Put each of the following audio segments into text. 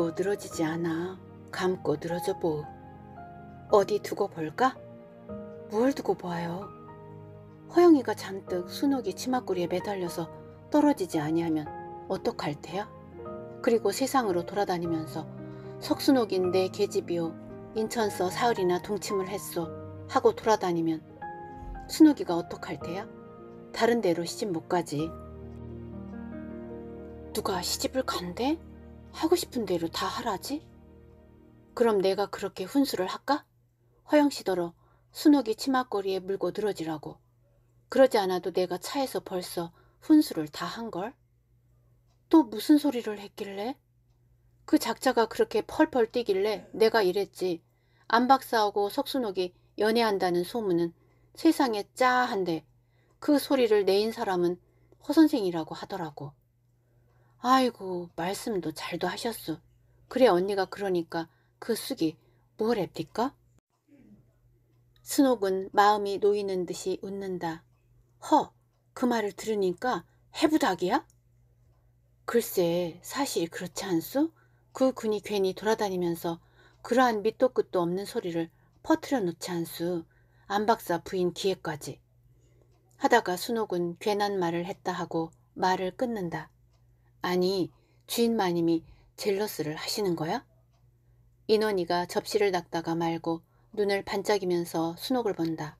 감고 늘어지지 않아 감고 늘어져 보 어디 두고 볼까? 뭘 두고 봐요? 허영이가 잔뜩 순옥이 치마꼬리에 매달려서 떨어지지 아니하면 어떡할 테야? 그리고 세상으로 돌아다니면서 석순옥인데 계집이요 인천서 사흘이나 동침을 했소 하고 돌아다니면 순옥이가 어떡할 테야? 다른 데로 시집 못 가지 누가 시집을 간대? 하고 싶은 대로 다 하라지? 그럼 내가 그렇게 훈수를 할까? 허영씨더러 순옥이 치맛거리에 물고 늘어지라고. 그러지 않아도 내가 차에서 벌써 훈수를 다 한걸? 또 무슨 소리를 했길래? 그 작자가 그렇게 펄펄 뛰길래 내가 이랬지. 안박사하고 석순옥이 연애한다는 소문은 세상에 짜한데 그 소리를 내인 사람은 허선생이라고 하더라고. 아이고 말씀도 잘도 하셨소. 그래 언니가 그러니까 그 숙이 뭘 앱디까? 순옥은 마음이 놓이는 듯이 웃는다. 허, 그 말을 들으니까 해부닥이야? 글쎄 사실 그렇지 않소? 그 군이 괜히 돌아다니면서 그러한 밑도 끝도 없는 소리를 퍼트려 놓지 않소안 박사 부인 기회까지. 하다가 순옥은 괜한 말을 했다 하고 말을 끊는다. 아니, 주인 마님이 젤러스를 하시는 거야? 인원이가 접시를 닦다가 말고 눈을 반짝이면서 수옥을 본다.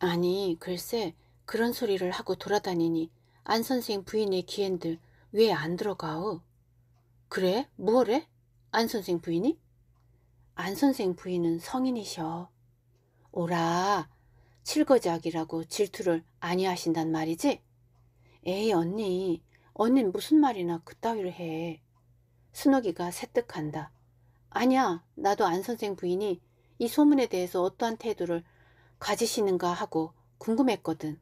아니, 글쎄 그런 소리를 하고 돌아다니니 안 선생 부인의 기엔들 왜 안 들어가오? 그래? 뭐래? 안 선생 부인이? 안 선생 부인은 성인이셔. 오라, 칠거작이라고 질투를 아니하신단 말이지? 에이 언니, 언니는 무슨 말이나 그따위를 해. 순옥이가 세뜩한다 아니야 나도 안 선생 부인이 이 소문에 대해서 어떠한 태도를 가지시는가 하고 궁금했거든.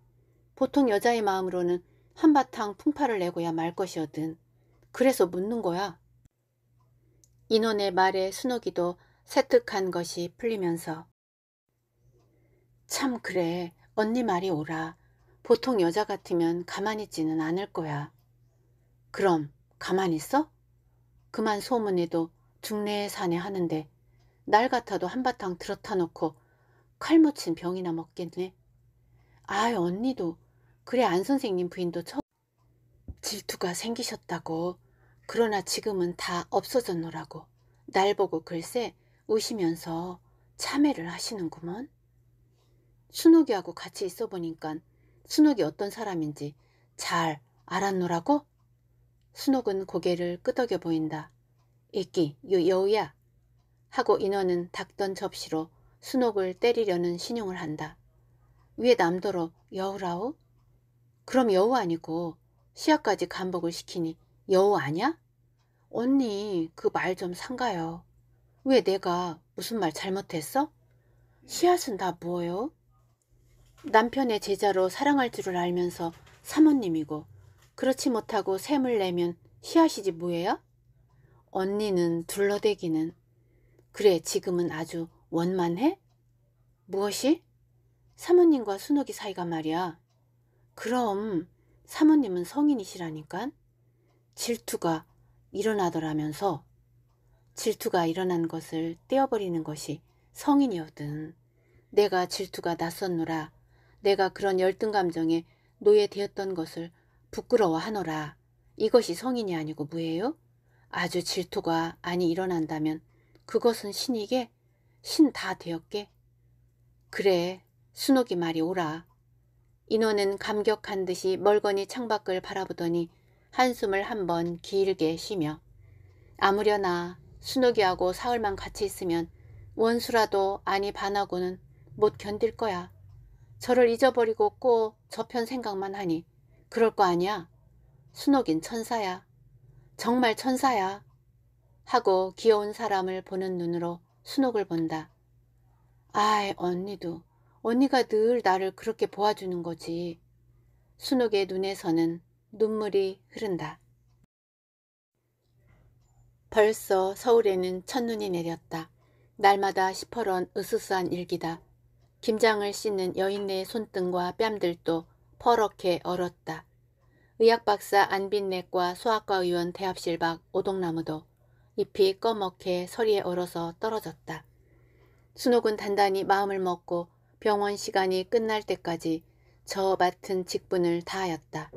보통 여자의 마음으로는 한바탕 풍파를 내고야 말 것이거든. 그래서 묻는 거야. 인원의 말에 순옥이도 세뜩한 것이 풀리면서 참 그래 언니 말이 오라. 보통 여자 같으면 가만히 있지는 않을 거야. 그럼 가만히 있어? 그만 소문해도 중래에 사내 하는데 날 같아도 한바탕 들었다 놓고 칼 묻힌 병이나 먹겠네. 아이 언니도 그래 안 선생님 부인도 처 질투가 생기셨다고 그러나 지금은 다 없어졌노라고 날 보고 글쎄 우시면서 참회를 하시는구먼. 순옥이하고 같이 있어 보니깐 순옥이 어떤 사람인지 잘 알았노라고? 순옥은 고개를 끄덕여 보인다. 이끼, 요 여우야! 하고 인원은 닦던 접시로 순옥을 때리려는 신용을 한다. 위에 남더러 여우라오? 그럼 여우 아니고 시아까지 간복을 시키니 여우 아냐? 언니 그 말 좀 상가요. 왜 내가 무슨 말 잘못했어? 씨앗은 다 뭐요? 남편의 제자로 사랑할 줄을 알면서 사모님이고 그렇지 못하고 샘을 내면 씨앗이지 뭐예요? 언니는 둘러대기는 그래 지금은 아주 원만해? 무엇이? 사모님과 순옥이 사이가 말이야. 그럼 사모님은 성인이시라니까 질투가 일어나더라면서 질투가 일어난 것을 떼어버리는 것이 성인이었든 내가 질투가 낯섰노라 내가 그런 열등 감정에 노예되었던 것을 부끄러워하노라. 이것이 성인이 아니고 뭐예요 아주 질투가 아니 일어난다면 그것은 신이게 신 다 되었게? 그래 순옥이 말이 오라. 인호는 감격한 듯이 멀거니 창밖을 바라보더니 한숨을 한 번 길게 쉬며 아무려나 순옥이하고 사흘만 같이 있으면 원수라도 아니 반하고는 못 견딜 거야. 저를 잊어버리고 꼭 저편 생각만 하니 그럴 거 아니야. 순옥인 천사야. 정말 천사야. 하고 귀여운 사람을 보는 눈으로 순옥을 본다. 아이 언니도 언니가 늘 나를 그렇게 보아주는 거지. 순옥의 눈에서는 눈물이 흐른다. 벌써 서울에는 첫눈이 내렸다. 날마다 시퍼런 으스스한 일기다. 김장을 씻는 여인네의 손등과 뺨들도 퍼렇게 얼었다. 의학박사 안빈내과 소아과 의원 대합실 밖 오동나무도 잎이 꺼멓게 서리에 얼어서 떨어졌다. 순옥은 단단히 마음을 먹고 병원 시간이 끝날 때까지 저 맡은 직분을 다하였다.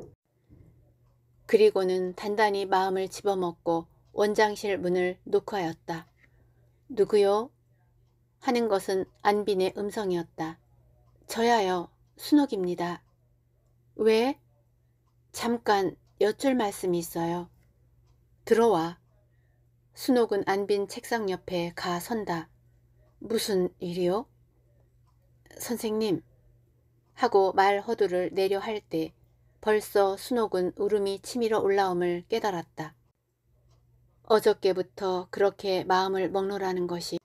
그리고는 단단히 마음을 집어먹고 원장실 문을 노크하였다. 누구요? 하는 것은 안빈의 음성이었다. 저야요. 순옥입니다. 왜? 잠깐 여쭐 말씀이 있어요. 들어와. 순옥은 안빈 책상 옆에 가 선다. 무슨 일이요? 선생님. 하고 말 허두를 내려 할때 벌써 순옥은 울음이 치밀어 올라옴을 깨달았다. 어저께부터 그렇게 마음을 먹노라는 것이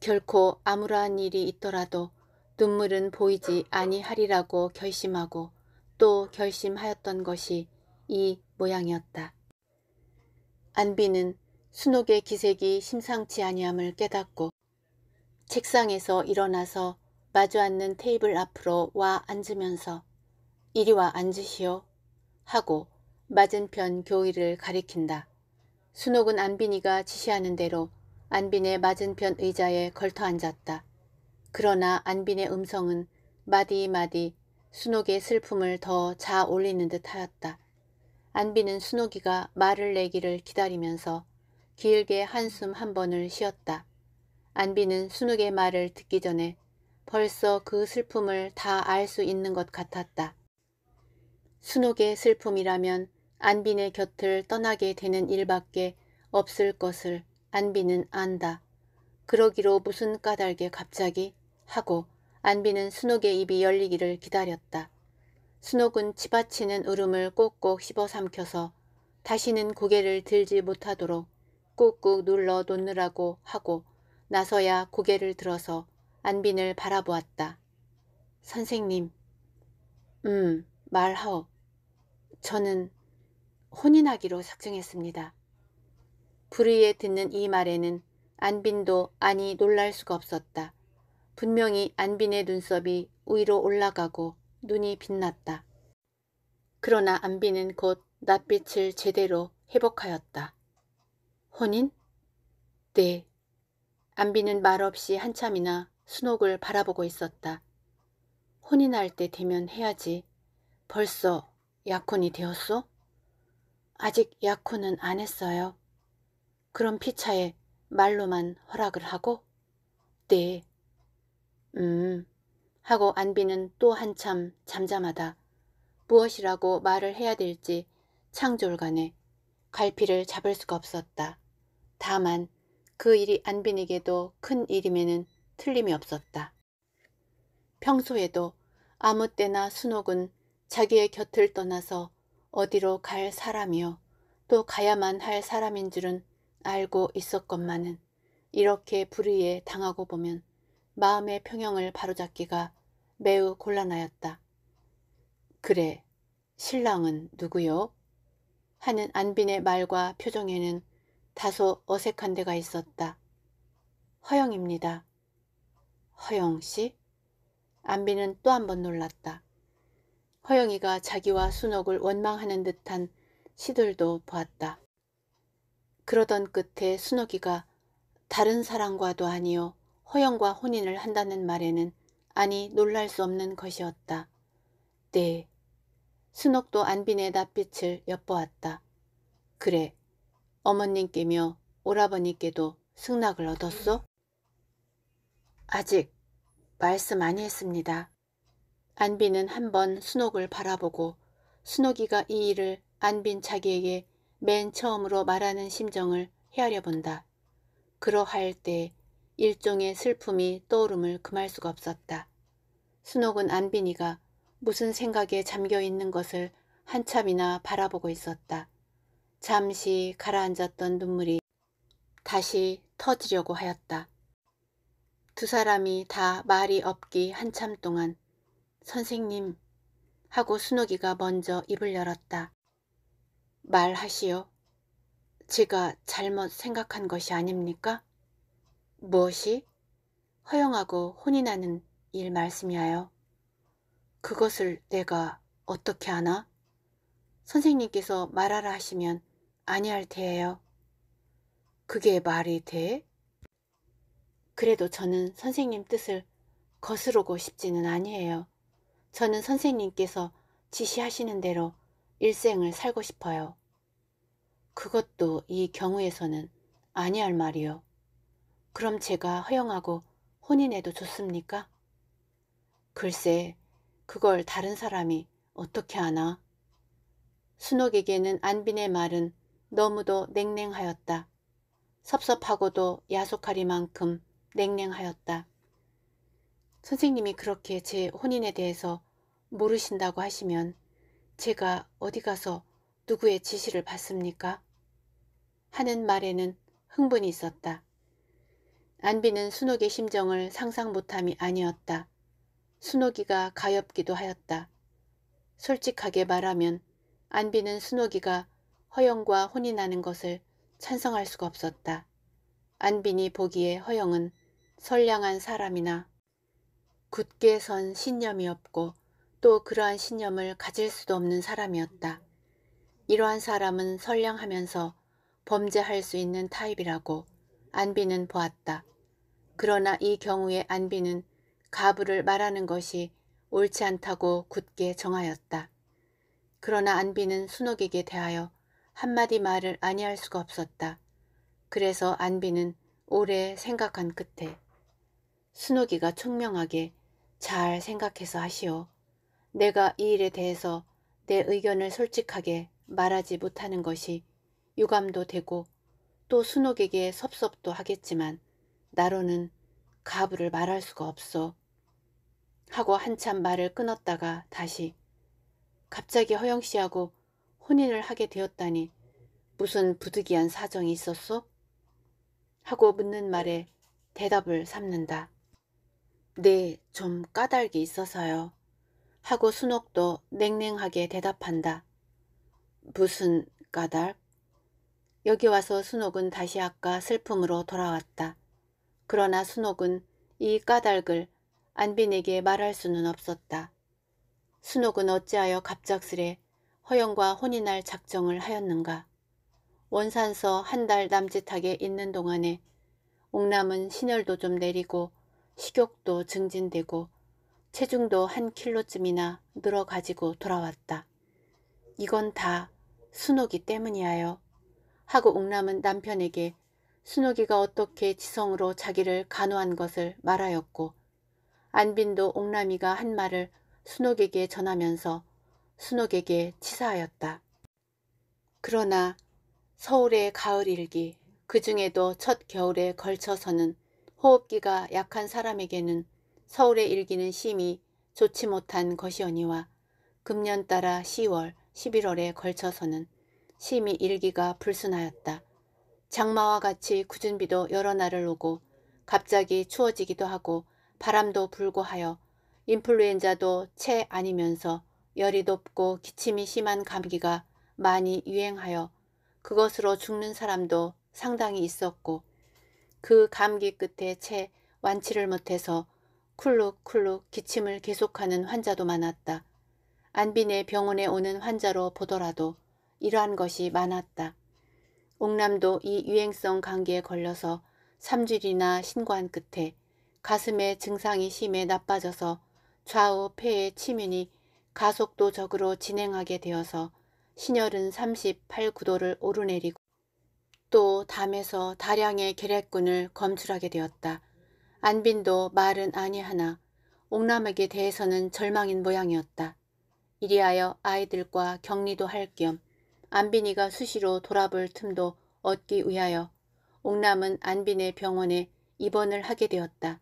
결코 아무러한 일이 있더라도 눈물은 보이지 아니하리라고 결심하고 또 결심하였던 것이 이 모양이었다. 안비는 순옥의 기색이 심상치 아니함을 깨닫고 책상에서 일어나서 마주 앉는 테이블 앞으로 와 앉으면서 이리 와 앉으시오 하고 맞은편 교의를 가리킨다. 순옥은 안빈이가 지시하는 대로 안빈의 맞은편 의자에 걸터 앉았다. 그러나 안빈의 음성은 마디마디 순옥의 슬픔을 더 자올리는 듯 하였다. 안비는 순옥이가 말을 내기를 기다리면서 길게 한숨 한 번을 쉬었다. 안비는 순옥의 말을 듣기 전에 벌써 그 슬픔을 다 알 수 있는 것 같았다. 순옥의 슬픔이라면 안빈의 곁을 떠나게 되는 일밖에 없을 것을 안빈은 안다. 그러기로 무슨 까닭에 갑자기 하고 안비는 순옥의 입이 열리기를 기다렸다. 순옥은 치받치는 울음을 꼭꼭 씹어 삼켜서 다시는 고개를 들지 못하도록 꾹꾹 눌러 놓느라고 하고 나서야 고개를 들어서 안빈을 바라보았다. 선생님, 음, 말하오. 저는 혼인하기로 작정했습니다. 불의에 듣는 이 말에는 안빈도 아니 놀랄 수가 없었다. 분명히 안빈의 눈썹이 위로 올라가고 눈이 빛났다. 그러나 안빈은 곧 낯빛을 제대로 회복하였다. 혼인? 네. 안빈은 말없이 한참이나 순옥을 바라보고 있었다. 혼인할 때 되면 해야지. 벌써 약혼이 되었소? 아직 약혼은 안 했어요. 그럼 피차에 말로만 허락을 하고? 네. 음 하고 안비는 또 한참 잠잠하다. 무엇이라고 말을 해야 될지 창졸간에 갈피를 잡을 수가 없었다. 다만 그 일이 안빈에게도 큰 일임에는 틀림이 없었다. 평소에도 아무 때나 순옥은 자기의 곁을 떠나서 어디로 갈 사람이요 또 가야만 할 사람인 줄은 알고 있었건만은 이렇게 불의에 당하고 보면 마음의 평형을 바로잡기가 매우 곤란하였다. 그래, 신랑은 누구요? 하는 안빈의 말과 표정에는 다소 어색한 데가 있었다. 허영입니다. 허영씨? 안빈은 또 한 번 놀랐다. 허영이가 자기와 순옥을 원망하는 듯한 시들도 보았다. 그러던 끝에 순옥이가 다른 사람과도 아니요 허영과 혼인을 한다는 말에는 아니 놀랄 수 없는 것이었다. 네. 순옥도 안빈의 낯빛을 엿보았다. 그래. 어머님께며 오라버니께도 승낙을 얻었소? 아직 말씀 안 했습니다. 안빈은 한번 순옥을 바라보고 순옥이가 이 일을 안빈 자기에게 맨 처음으로 말하는 심정을 헤아려 본다. 그러할 때 일종의 슬픔이 떠오름을 금할 수가 없었다. 순옥은 안빈이가 무슨 생각에 잠겨 있는 것을 한참이나 바라보고 있었다. 잠시 가라앉았던 눈물이 다시 터지려고 하였다. 두 사람이 다 말이 없기 한참 동안 선생님 하고 순옥이가 먼저 입을 열었다. 말하시오. 제가 잘못 생각한 것이 아닙니까? 무엇이 허영하고 혼이 나는 일 말씀이하여 그것을 내가 어떻게 하나? 선생님께서 말하라 하시면 아니할 테예요. 그게 말이 돼? 그래도 저는 선생님 뜻을 거스르고 싶지는 아니에요. 저는 선생님께서 지시하시는 대로 일생을 살고 싶어요. 그것도 이 경우에서는 아니할 말이요. 그럼 제가 허영하고 혼인해도 좋습니까? 글쎄, 그걸 다른 사람이 어떻게 하나? 순옥에게는 안빈의 말은 너무도 냉랭하였다. 섭섭하고도 야속하리만큼 냉랭하였다. 선생님이 그렇게 제 혼인에 대해서 모르신다고 하시면 제가 어디 가서 누구의 지시를 받습니까? 하는 말에는 흥분이 있었다. 안비는 순옥의 심정을 상상 못함이 아니었다. 순옥이가 가엾기도 하였다. 솔직하게 말하면 안비는 순옥이가 허영과 혼이 나는 것을 찬성할 수가 없었다. 안빈이 보기에 허영은 선량한 사람이나 굳게 선 신념이 없고 또 그러한 신념을 가질 수도 없는 사람이었다. 이러한 사람은 선량하면서 범죄할 수 있는 타입이라고 안비는 보았다. 그러나 이 경우에 안비는 가부를 말하는 것이 옳지 않다고 굳게 정하였다. 그러나 안비는 순옥에게 대하여 한마디 말을 아니할 수가 없었다. 그래서 안비는 오래 생각한 끝에 순옥이가 총명하게 잘 생각해서 하시오. 내가 이 일에 대해서 내 의견을 솔직하게 말하지 못하는 것이 유감도 되고 또 순옥에게 섭섭도 하겠지만 나로는 가부를 말할 수가 없어. 하고 한참 말을 끊었다가 다시 갑자기 허영씨하고 혼인을 하게 되었다니 무슨 부득이한 사정이 있었소? 하고 묻는 말에 대답을 삼는다. 네, 좀 까닭이 있어서요. 하고 순옥도 냉랭하게 대답한다. 무슨 까닭? 여기 와서 순옥은 다시 아까 슬픔으로 돌아왔다. 그러나 순옥은 이 까닭을 안빈에게 말할 수는 없었다. 순옥은 어찌하여 갑작스레 허영과 혼인할 작정을 하였는가. 원산서 한 달 남짓하게 있는 동안에 옥남은 신혈도 좀 내리고 식욕도 증진되고 체중도 한 킬로쯤이나 늘어가지고 돌아왔다. 이건 다 순옥이 때문이하여 하고 옥남은 남편에게 순옥이가 어떻게 지성으로 자기를 간호한 것을 말하였고 안빈도 옥남이가 한 말을 순옥에게 전하면서 순옥에게 치사하였다. 그러나 서울의 가을 일기 그 중에도 첫 겨울에 걸쳐서는 호흡기가 약한 사람에게는 서울의 일기는 심히 좋지 못한 것이오니와 금년따라 10월, 11월에 걸쳐서는 심히 일기가 불순하였다. 장마와 같이 굳은 비도 여러 날을 오고 갑자기 추워지기도 하고 바람도 불고 하여 인플루엔자도 채 아니면서 열이 높고 기침이 심한 감기가 많이 유행하여 그것으로 죽는 사람도 상당히 있었고 그 감기 끝에 채 완치를 못해서 쿨룩쿨룩 기침을 계속하는 환자도 많았다. 안빈의 병원에 오는 환자로 보더라도 이러한 것이 많았다. 옥남도 이 유행성 감기에 걸려서 3주일이나 신고한 끝에 가슴의 증상이 심해 나빠져서 좌우 폐의 치민이 가속도적으로 진행하게 되어서 신혈은 3 8 9도를 오르내리고 또 담에서 다량의 계략군을 검출하게 되었다. 안빈도 말은 아니하나 옥남에게 대해서는 절망인 모양이었다. 이리하여 아이들과 격리도 할겸 안빈이가 수시로 돌아볼 틈도 얻기 위하여 옥남은 안빈의 병원에 입원을 하게 되었다.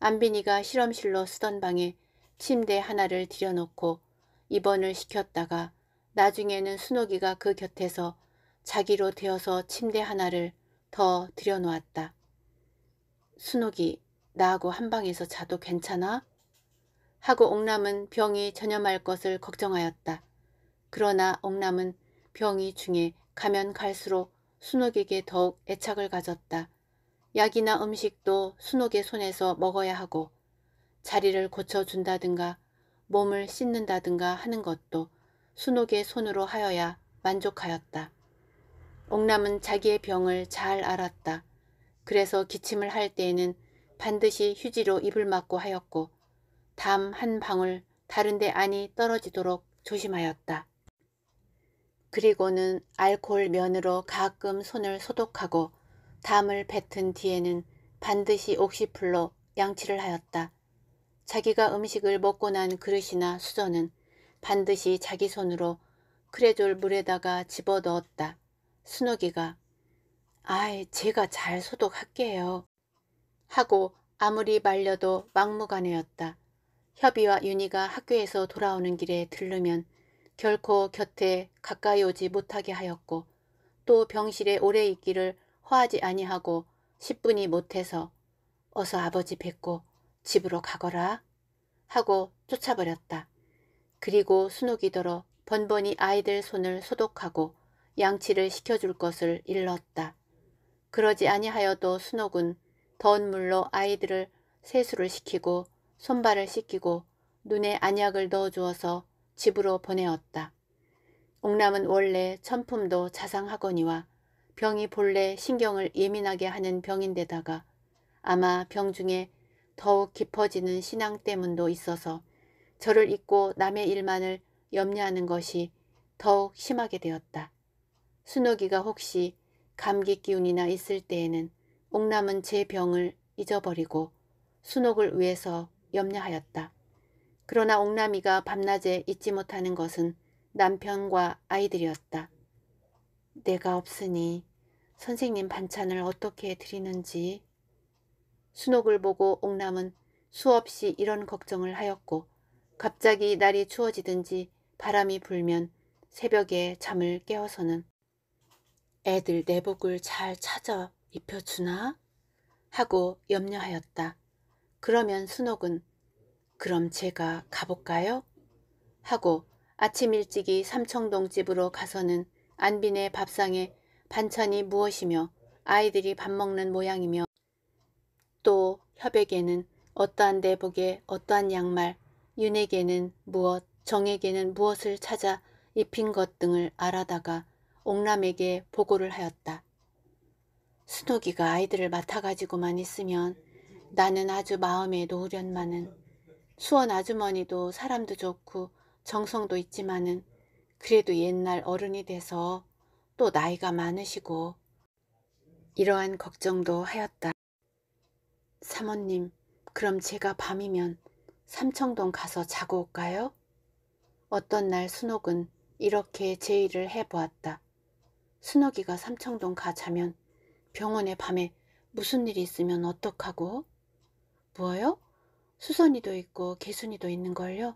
안빈이가 실험실로 쓰던 방에 침대 하나를 들여놓고 입원을 시켰다가 나중에는 순옥이가 그 곁에서 자기로 되어서 침대 하나를 더 들여놓았다. 순옥이 나하고 한 방에서 자도 괜찮아? 하고 옥남은 병이 전염할 것을 걱정하였다. 그러나 옥남은 병이 중에 가면 갈수록 순옥에게 더욱 애착을 가졌다. 약이나 음식도 순옥의 손에서 먹어야 하고 자리를 고쳐준다든가 몸을 씻는다든가 하는 것도 순옥의 손으로 하여야 만족하였다. 옥남은 자기의 병을 잘 알았다. 그래서 기침을 할 때에는 반드시 휴지로 입을 막고 하였고 담 한 방울 다른데 안이 떨어지도록 조심하였다. 그리고는 알코올 면으로 가끔 손을 소독하고 담을 뱉은 뒤에는 반드시 옥시풀로 양치를 하였다. 자기가 음식을 먹고 난 그릇이나 수저는 반드시 자기 손으로 크레졸 물에다가 집어넣었다. 순옥이가 아이 제가 잘 소독할게요. 하고 아무리 말려도 막무가내였다. 협의와 윤희가 학교에서 돌아오는 길에 들르면 결코 곁에 가까이 오지 못하게 하였고 또 병실에 오래 있기를 허하지 아니하고 10분이 못해서 어서 아버지 뵙고 집으로 가거라 하고 쫓아버렸다. 그리고 순옥이더러 번번이 아이들 손을 소독하고 양치를 시켜줄 것을 일렀다. 그러지 아니하여도 순옥은 더운 물로 아이들을 세수를 시키고 손발을 씻기고 눈에 안약을 넣어주어서 집으로 보내었다. 옥남은 원래 천품도 자상하거니와 병이 본래 신경을 예민하게 하는 병인데다가 아마 병 중에 더욱 깊어지는 신앙 때문도 있어서 저를 잊고 남의 일만을 염려하는 것이 더욱 심하게 되었다. 순옥이가 혹시 감기 기운이나 있을 때에는 옥남은 제 병을 잊어버리고 순옥을 위해서 염려하였다. 그러나 옥남이가 밤낮에 잊지 못하는 것은 남편과 아이들이었다. 내가 없으니 선생님 반찬을 어떻게 드리는지 순옥을 보고 옥남은 수없이 이런 걱정을 하였고 갑자기 날이 추워지든지 바람이 불면 새벽에 잠을 깨어서는 애들 내복을 잘 찾아 입혀주나? 하고 염려하였다. 그러면 순옥은 그럼 제가 가볼까요? 하고 아침 일찍이 삼청동 집으로 가서는 안빈의 밥상에 반찬이 무엇이며 아이들이 밥 먹는 모양이며 또 협에게는 어떠한 대복에 어떠한 양말, 윤에게는 무엇, 정에게는 무엇을 찾아 입힌 것 등을 알아다가 옥남에게 보고를 하였다. 순옥이가 아이들을 맡아가지고만 있으면 나는 아주 마음에 놓으련만은 수원 아주머니도 사람도 좋고 정성도 있지만은 그래도 옛날 어른이 돼서 또 나이가 많으시고 이러한 걱정도 하였다. 사모님 그럼 제가 밤이면 삼청동 가서 자고 올까요? 어떤 날 순옥은 이렇게 제의를 해보았다. 순옥이가 삼청동 가자면 병원에 밤에 무슨 일이 있으면 어떡하고? 뭐요? 수선이도 있고 개순이도 있는걸요.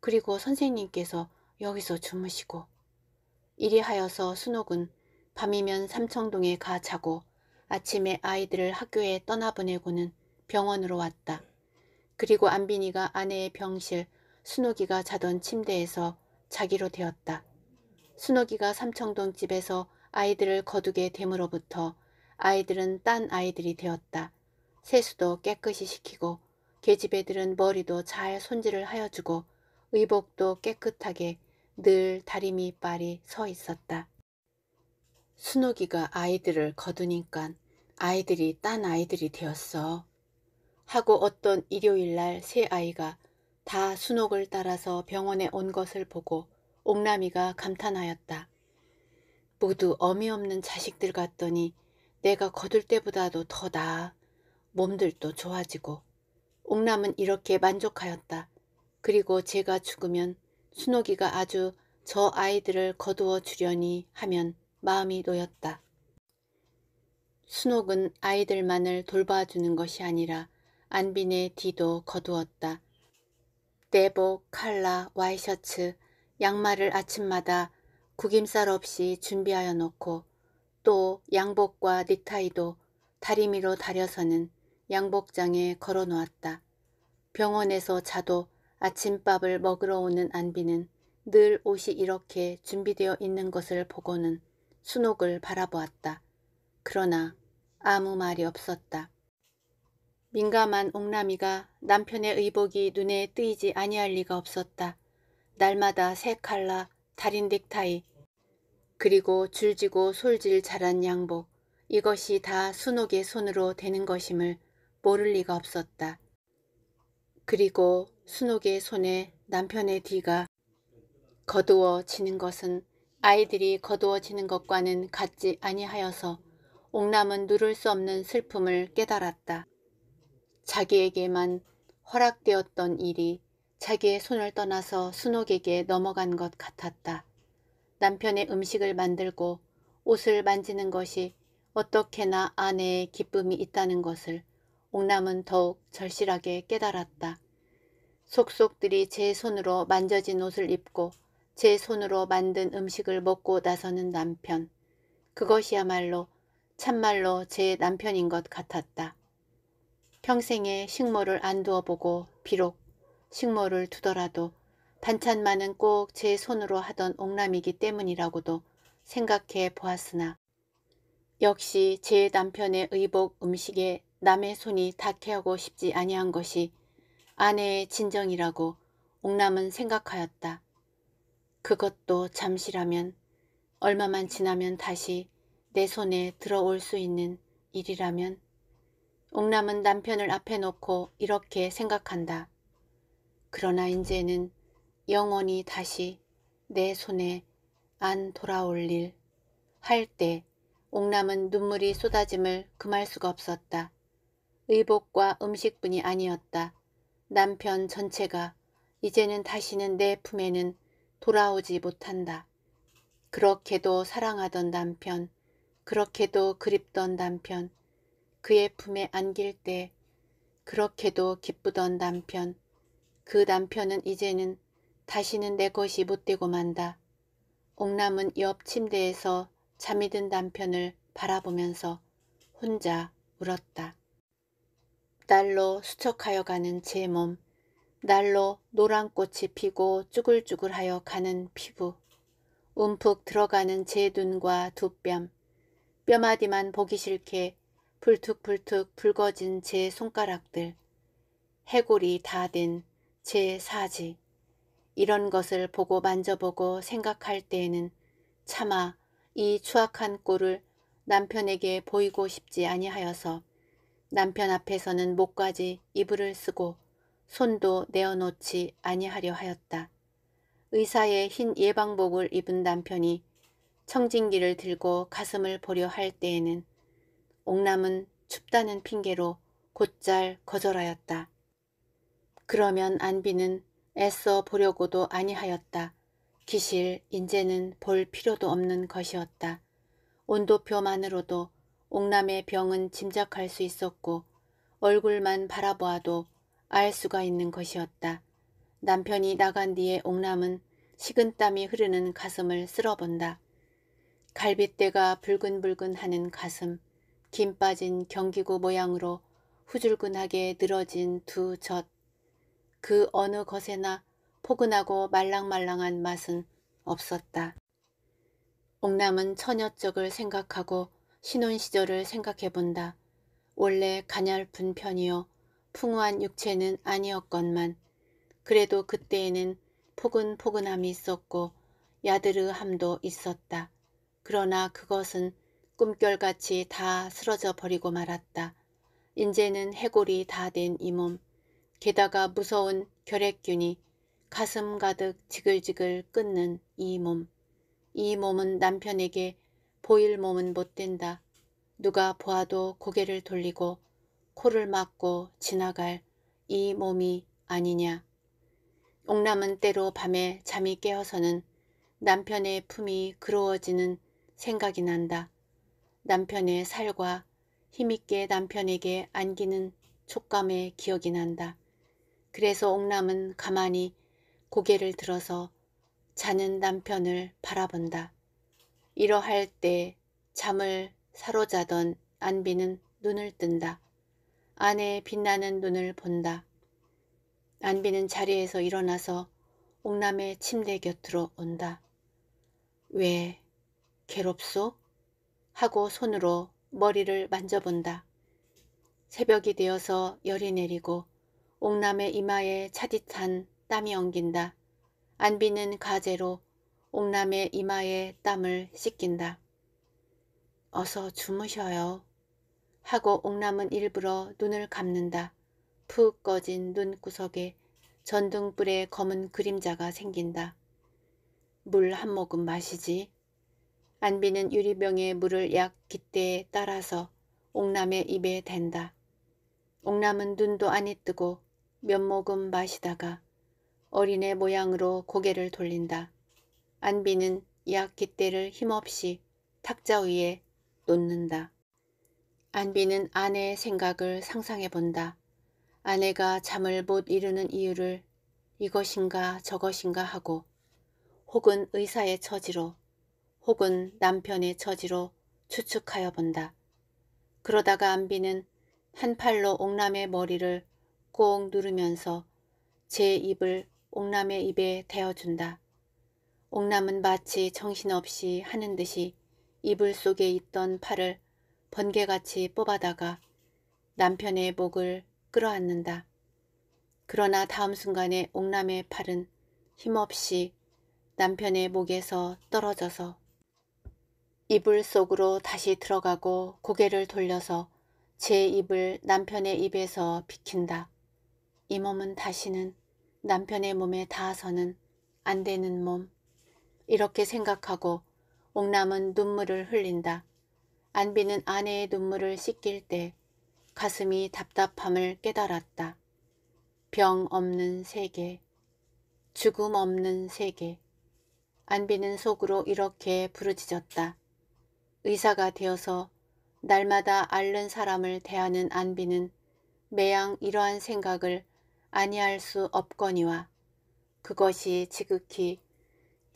그리고 선생님께서 여기서 주무시고 이리하여서 순옥은 밤이면 삼청동에 가 자고 아침에 아이들을 학교에 떠나보내고는 병원으로 왔다. 그리고 안빈이가 아내의 병실 순옥이가 자던 침대에서 자기로 되었다. 순옥이가 삼청동 집에서 아이들을 거두게 됨으로부터 아이들은 딴 아이들이 되었다. 세수도 깨끗이 시키고 계집애들은 머리도 잘 손질을 하여주고 의복도 깨끗하게 늘 다리미 빨이 서 있었다. 순옥이가 아이들을 거두니깐 아이들이 딴 아이들이 되었어. 하고 어떤 일요일날 세 아이가 다 순옥을 따라서 병원에 온 것을 보고 옥남이가 감탄하였다. 모두 어미 없는 자식들 같더니 내가 거둘 때보다도 더 나아 몸들도 좋아지고 옥남은 이렇게 만족하였다. 그리고 제가 죽으면 순옥이가 아주 저 아이들을 거두어 주려니 하면 마음이 놓였다. 순옥은 아이들만을 돌봐주는 것이 아니라 안빈의 뒤도 거두었다. 내복, 칼라, 와이셔츠, 양말을 아침마다 구김살 없이 준비하여 놓고 또 양복과 니타이도 다리미로 다려서는 양복장에 걸어 놓았다. 병원에서 자도 아침밥을 먹으러 오는 안비는 늘 옷이 이렇게 준비되어 있는 것을 보고는 순옥을 바라보았다. 그러나 아무 말이 없었다. 민감한 옥남이가 남편의 의복이 눈에 뜨이지 아니할 리가 없었다. 날마다 새 칼라, 달인 넥타이, 그리고 줄지고 솔질 자란 양복, 이것이 다 순옥의 손으로 되는 것임을 모를 리가 없었다. 그리고 순옥의 손에 남편의 뒤가 거두어지는 것은 아이들이 거두어지는 것과는 같지 아니하여서 옥남은 누를 수 없는 슬픔을 깨달았다. 자기에게만 허락되었던 일이 자기의 손을 떠나서 순옥에게 넘어간 것 같았다. 남편의 음식을 만들고 옷을 만지는 것이 어떻게나 아내의 기쁨이 있다는 것을 옥남은 더욱 절실하게 깨달았다. 속속들이 제 손으로 만져진 옷을 입고 제 손으로 만든 음식을 먹고 나서는 남편. 그것이야말로 참말로 제 남편인 것 같았다. 평생에 식모를 안 두어보고 비록 식모를 두더라도 반찬만은 꼭 제 손으로 하던 옥남이기 때문이라고도 생각해 보았으나 역시 제 남편의 의복 음식에 남의 손이 닿게하고 싶지 아니한 것이 아내의 진정이라고 옥남은 생각하였다. 그것도 잠시라면 얼마만 지나면 다시 내 손에 들어올 수 있는 일이라면 옥남은 남편을 앞에 놓고 이렇게 생각한다. 그러나 이제는 영원히 다시 내 손에 안 돌아올 일 할 때 옥남은 눈물이 쏟아짐을 금할 수가 없었다. 의복과 음식뿐이 아니었다. 남편 전체가 이제는 다시는 내 품에는 돌아오지 못한다. 그렇게도 사랑하던 남편, 그렇게도 그립던 남편, 그의 품에 안길 때 그렇게도 기쁘던 남편, 그 남편은 이제는 다시는 내 것이 못되고 만다. 옥남은 옆 침대에서 잠이 든 남편을 바라보면서 혼자 울었다. 날로 수척하여 가는 제 몸, 날로 노란 꽃이 피고 쭈글쭈글하여 가는 피부, 움푹 들어가는 제 눈과 두 뺨, 뼈마디만 보기 싫게 불툭불툭 붉어진 제 손가락들, 해골이 다 된 제 사지, 이런 것을 보고 만져보고 생각할 때에는 차마 이 추악한 꼴을 남편에게 보이고 싶지 아니하여서 남편 앞에서는 목까지 이불을 쓰고 손도 내어놓지 아니하려 하였다. 의사의 흰 예방복을 입은 남편이 청진기를 들고 가슴을 보려 할 때에는 옥남은 춥다는 핑계로 곧잘 거절하였다. 그러면 안비는 애써 보려고도 아니하였다. 기실 인제는 볼 필요도 없는 것이었다. 온도표만으로도 옥남의 병은 짐작할 수 있었고 얼굴만 바라보아도 알 수가 있는 것이었다. 남편이 나간 뒤에 옥남은 식은땀이 흐르는 가슴을 쓸어본다. 갈빗대가 붉은붉은 하는 가슴, 김 빠진 경기구 모양으로 후줄근하게 늘어진 두 젖. 그 어느 것에나 포근하고 말랑말랑한 맛은 없었다. 옥남은 처녀적을 생각하고 신혼 시절을 생각해본다. 원래 가냘픈 편이요풍우한 육체는 아니었건만 그래도 그때에는 포근포근함이 있었고 야드르함도 있었다. 그러나 그것은 꿈결같이 다 쓰러져 버리고 말았다. 인제는 해골이 다 된 이 몸, 게다가 무서운 결핵균이 가슴 가득 지글지글 끊는이 몸. 이 몸은 남편에게 보일 몸은 못 된다. 누가 보아도 고개를 돌리고 코를 막고 지나갈 이 몸이 아니냐. 옥남은 때로 밤에 잠이 깨어서는 남편의 품이 그루어지는 생각이 난다. 남편의 살과 힘있게 남편에게 안기는 촉감의 기억이 난다. 그래서 옥남은 가만히 고개를 들어서 자는 남편을 바라본다. 이러할 때 잠을 사로자던 안비는 눈을 뜬다. 아내의 빛나는 눈을 본다. 안비는 자리에서 일어나서 옥남의 침대 곁으로 온다. 왜 괴롭소? 하고 손으로 머리를 만져본다. 새벽이 되어서 열이 내리고 옥남의 이마에 차디찬 땀이 엉긴다. 안비는 가재로 옥남의 이마에 땀을 씻긴다. 어서 주무셔요. 하고 옥남은 일부러 눈을 감는다. 푹 꺼진 눈구석에 전등불에 검은 그림자가 생긴다. 물 한 모금 마시지. 안비는 유리병에 물을 약 깃대에 따라서 옥남의 입에 댄다. 옥남은 눈도 안이 뜨고 몇 모금 마시다가 어린애 모양으로 고개를 돌린다. 안비는 이악기대를 힘없이 탁자 위에 놓는다. 안비는 아내의 생각을 상상해 본다. 아내가 잠을 못 이루는 이유를 이것인가 저것인가 하고 혹은 의사의 처지로 혹은 남편의 처지로 추측하여 본다. 그러다가 안비는 한 팔로 옥남의 머리를 꼭 누르면서 제 입을 옥남의 입에 대어준다. 옥남은 마치 정신없이 하는 듯이 이불 속에 있던 팔을 번개같이 뽑아다가 남편의 목을 끌어안는다. 그러나 다음 순간에 옥남의 팔은 힘없이 남편의 목에서 떨어져서 이불 속으로 다시 들어가고 고개를 돌려서 제 입을 남편의 입에서 비킨다. 이 몸은 다시는 남편의 몸에 닿아서는 안 되는 몸. 이렇게 생각하고 옥남은 눈물을 흘린다. 안비는 아내의 눈물을 씻길 때 가슴이 답답함을 깨달았다. 병 없는 세계, 죽음 없는 세계. 안비는 속으로 이렇게 부르짖었다. 의사가 되어서 날마다 앓는 사람을 대하는 안비는 매양 이러한 생각을 아니할 수 없거니와 그것이 지극히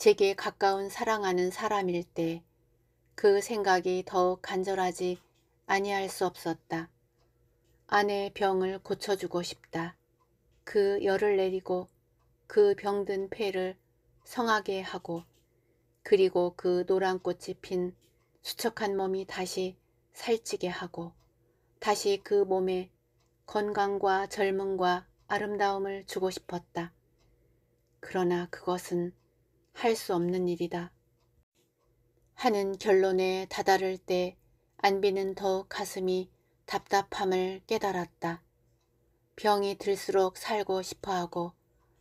제게 가까운 사랑하는 사람일 때 그 생각이 더욱 간절하지 아니할 수 없었다. 아내의 병을 고쳐주고 싶다. 그 열을 내리고 그 병든 폐를 성하게 하고 그리고 그 노란 꽃이 핀 수척한 몸이 다시 살찌게 하고 다시 그 몸에 건강과 젊음과 아름다움을 주고 싶었다. 그러나 그것은 할수 없는 일이다. 하는 결론에 다다를 때 안비는 더 가슴이 답답함을 깨달았다. 병이 들수록 살고 싶어하고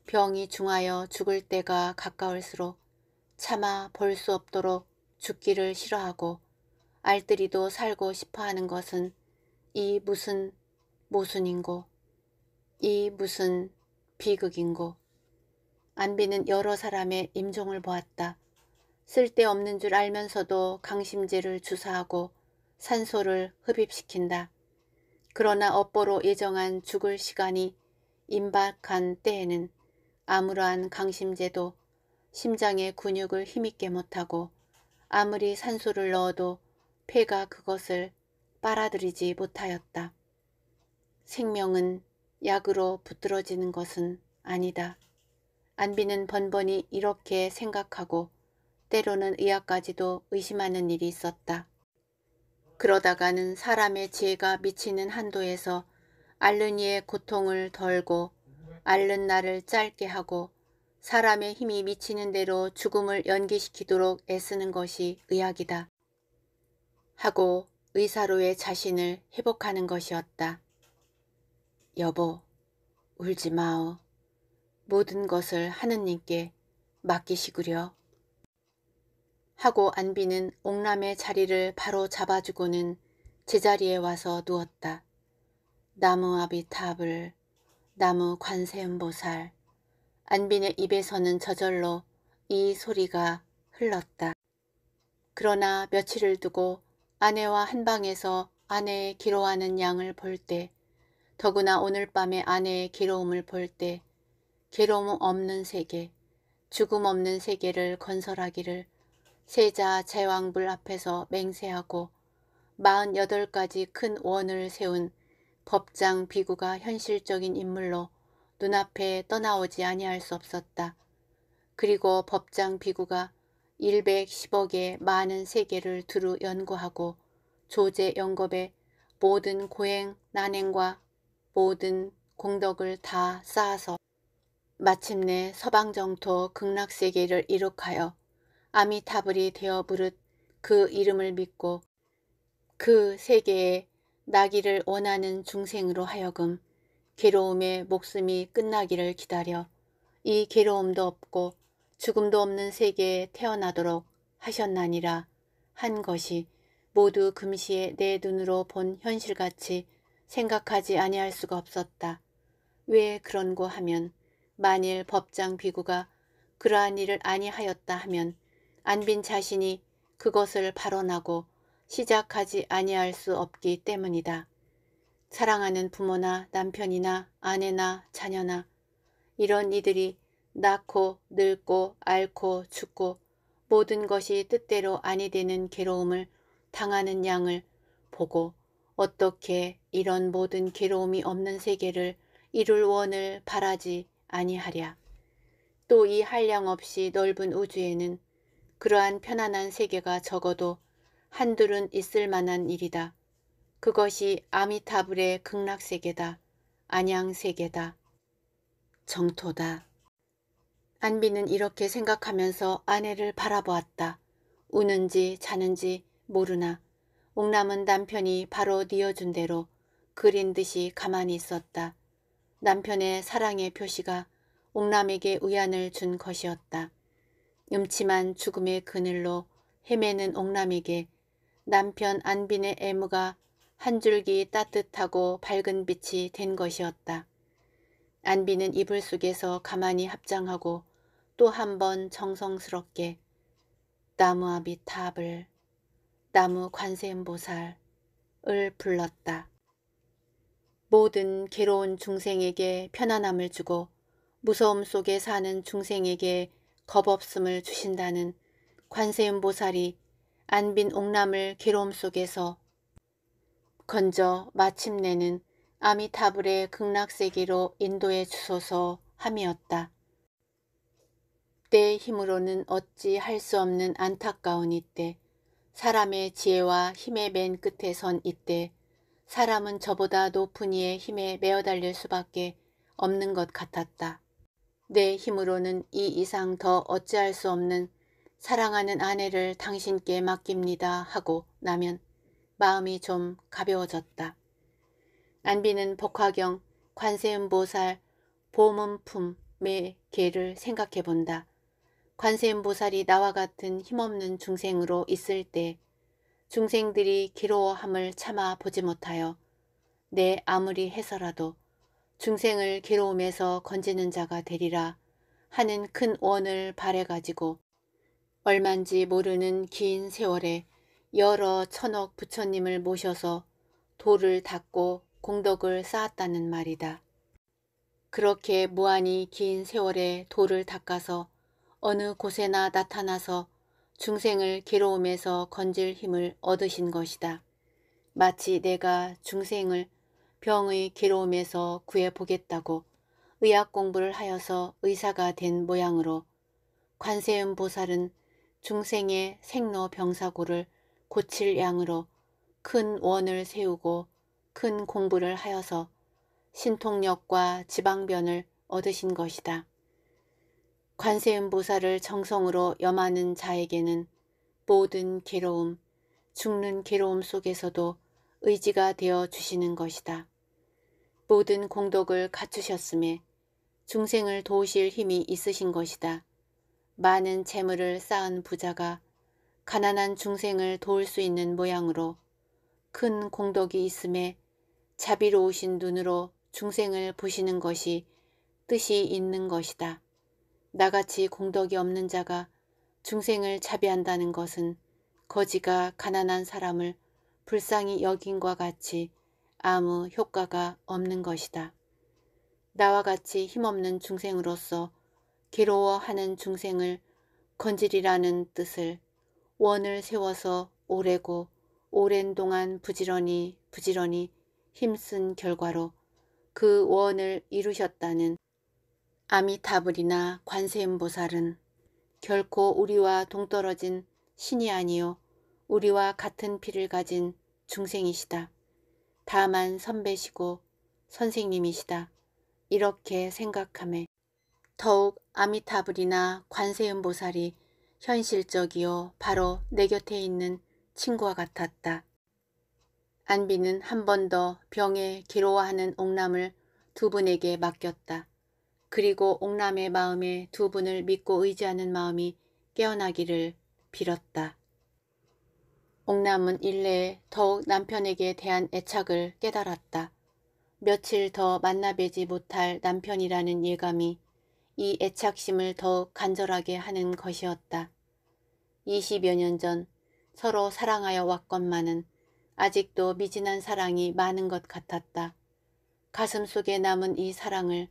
병이 중하여 죽을 때가 가까울수록 차마 볼 수 없도록 죽기를 싫어하고 알뜰히도 살고 싶어하는 것은 이 무슨 모순인고 이 무슨 비극인고 안비는 여러 사람의 임종을 보았다. 쓸데없는 줄 알면서도 강심제를 주사하고 산소를 흡입시킨다. 그러나 업보로 예정한 죽을 시간이 임박한 때에는 아무러한 강심제도 심장의 근육을 힘있게 못하고 아무리 산소를 넣어도 폐가 그것을 빨아들이지 못하였다. 생명은 약으로 붙들어지는 것은 아니다. 안비는 번번이 이렇게 생각하고 때로는 의아까지도 의심하는 일이 있었다. 그러다가는 사람의 지혜가 미치는 한도에서 알른이의 고통을 덜고 알른 날을 짧게 하고 사람의 힘이 미치는 대로 죽음을 연기시키도록 애쓰는 것이 의학이다. 하고 의사로의 자신을 회복하는 것이었다. 여보, 울지 마오. 모든 것을 하느님께 맡기시구려. 하고 안비는 옥남의 자리를 바로 잡아주고는 제자리에 와서 누웠다. 나무 아비탑을, 나무 관세음보살, 안빈의 입에서는 저절로 이 소리가 흘렀다. 그러나 며칠을 두고 아내와 한방에서 아내의 기로하는 양을 볼 때, 더구나 오늘 밤에 아내의 기로움을 볼때 괴로움 없는 세계, 죽음 없는 세계를 건설하기를 세자 제왕불 앞에서 맹세하고 48가지 큰 원을 세운 법장 비구가 현실적인 인물로 눈앞에 떠나오지 아니할 수 없었다. 그리고 법장 비구가 110억의 많은 세계를 두루 연구하고 조제 영겁의 모든 고행, 난행과 모든 공덕을 다 쌓아서 마침내 서방정토 극락세계를 이룩하여 아미타불이 되어 부릇 그 이름을 믿고 그 세계에 나기를 원하는 중생으로 하여금 괴로움의 목숨이 끝나기를 기다려 이 괴로움도 없고 죽음도 없는 세계에 태어나도록 하셨나니라 한 것이 모두 금시에 내 눈으로 본 현실같이 생각하지 아니할 수가 없었다. 왜 그런고 하면 만일 법장 비구가 그러한 일을 아니하였다 하면 안빈 자신이 그것을 발언하고 시작하지 아니할 수 없기 때문이다. 사랑하는 부모나 남편이나 아내나 자녀나 이런 이들이 낳고 늙고 앓고 죽고 모든 것이 뜻대로 아니 되는 괴로움을 당하는 양을 보고 어떻게 이런 모든 괴로움이 없는 세계를 이룰 원을 바라지 아니하랴. 또 이 한량 없이 넓은 우주에는 그러한 편안한 세계가 적어도 한둘은 있을 만한 일이다. 그것이 아미타불의 극락세계다. 안양세계다. 정토다. 안비는 이렇게 생각하면서 아내를 바라보았다. 우는지 자는지 모르나 옥남은 남편이 바로 뉘어준 대로 그린 듯이 가만히 있었다. 남편의 사랑의 표시가 옥남에게 의안을 준 것이었다. 음침한 죽음의 그늘로 헤매는 옥남에게 남편 안빈의 애무가 한 줄기 따뜻하고 밝은 빛이 된 것이었다. 안빈은 이불 속에서 가만히 합장하고 또 한 번 정성스럽게 나무아비 탑을 나무 관세음보살을 불렀다. 모든 괴로운 중생에게 편안함을 주고 무서움 속에 사는 중생에게 겁없음을 주신다는 관세음보살이 안빈 옥남을 괴로움 속에서 건져 마침내는 아미타불의 극락세계로 인도해 주소서 함이었다. 내 힘으로는 어찌 할 수 없는 안타까운 이때 사람의 지혜와 힘에 맨 끝에 선 이때 사람은 저보다 높은 이의 힘에 매어달릴 수밖에 없는 것 같았다. 내 힘으로는 이 이상 더 어찌할 수 없는 사랑하는 아내를 당신께 맡깁니다 하고 나면 마음이 좀 가벼워졌다. 안비는 복화경, 관세음보살, 보문품의 개를 생각해본다. 관세음보살이 나와 같은 힘없는 중생으로 있을 때 중생들이 괴로워함을 참아 보지 못하여 내 아무리 해서라도 중생을 괴로움에서 건지는 자가 되리라 하는 큰 원을 바래가지고 얼만지 모르는 긴 세월에 여러 천억 부처님을 모셔서 도를 닦고 공덕을 쌓았다는 말이다. 그렇게 무한히 긴 세월에 도를 닦아서 어느 곳에나 나타나서 중생을 괴로움에서 건질 힘을 얻으신 것이다. 마치 내가 중생을 병의 괴로움에서 구해보겠다고 의학 공부를 하여서 의사가 된 모양으로 관세음 보살은 중생의 생로병사고를 고칠 양으로 큰 원을 세우고 큰 공부를 하여서 신통력과 지방변을 얻으신 것이다. 관세음보살을 정성으로 염하는 자에게는 모든 괴로움, 죽는 괴로움 속에서도 의지가 되어 주시는 것이다. 모든 공덕을 갖추셨음에 중생을 도우실 힘이 있으신 것이다. 많은 재물을 쌓은 부자가 가난한 중생을 도울 수 있는 모양으로 큰 공덕이 있음에 자비로우신 눈으로 중생을 보시는 것이 뜻이 있는 것이다. 나같이 공덕이 없는 자가 중생을 자비한다는 것은 거지가 가난한 사람을 불쌍히 여긴과 같이 아무 효과가 없는 것이다. 나와 같이 힘없는 중생으로서 괴로워하는 중생을 건질이라는 뜻을 원을 세워서 오래고 오랜 동안 부지런히 부지런히 힘쓴 결과로 그 원을 이루셨다는 아미타불이나 관세음보살은 결코 우리와 동떨어진 신이 아니요 우리와 같은 피를 가진 중생이시다. 다만 선배시고 선생님이시다. 이렇게 생각함에 더욱 아미타불이나 관세음보살이 현실적이요 바로 내 곁에 있는 친구와 같았다. 안비는 한 번 더 병에 괴로워하는 옥남을 두 분에게 맡겼다. 그리고 옥남의 마음에 두 분을 믿고 의지하는 마음이 깨어나기를 빌었다. 옥남은 일례에 더욱 남편에게 대한 애착을 깨달았다. 며칠 더 만나뵈지 못할 남편이라는 예감이 이 애착심을 더욱 간절하게 하는 것이었다. 20여 년 전 서로 사랑하여 왔건만은 아직도 미진한 사랑이 많은 것 같았다. 가슴 속에 남은 이 사랑을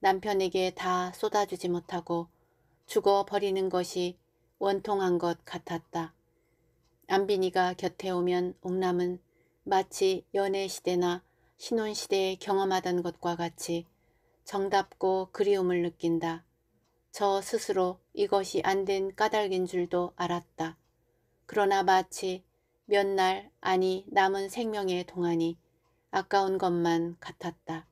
남편에게 다 쏟아주지 못하고 죽어버리는 것이 원통한 것 같았다. 안빈이가 곁에 오면 옥남은 마치 연애시대나 신혼시대에 경험하던 것과 같이 정답고 그리움을 느낀다. 저 스스로 이것이 안 된 까닭인 줄도 알았다. 그러나 마치 몇 날 아니 남은 생명의 동안이 아까운 것만 같았다.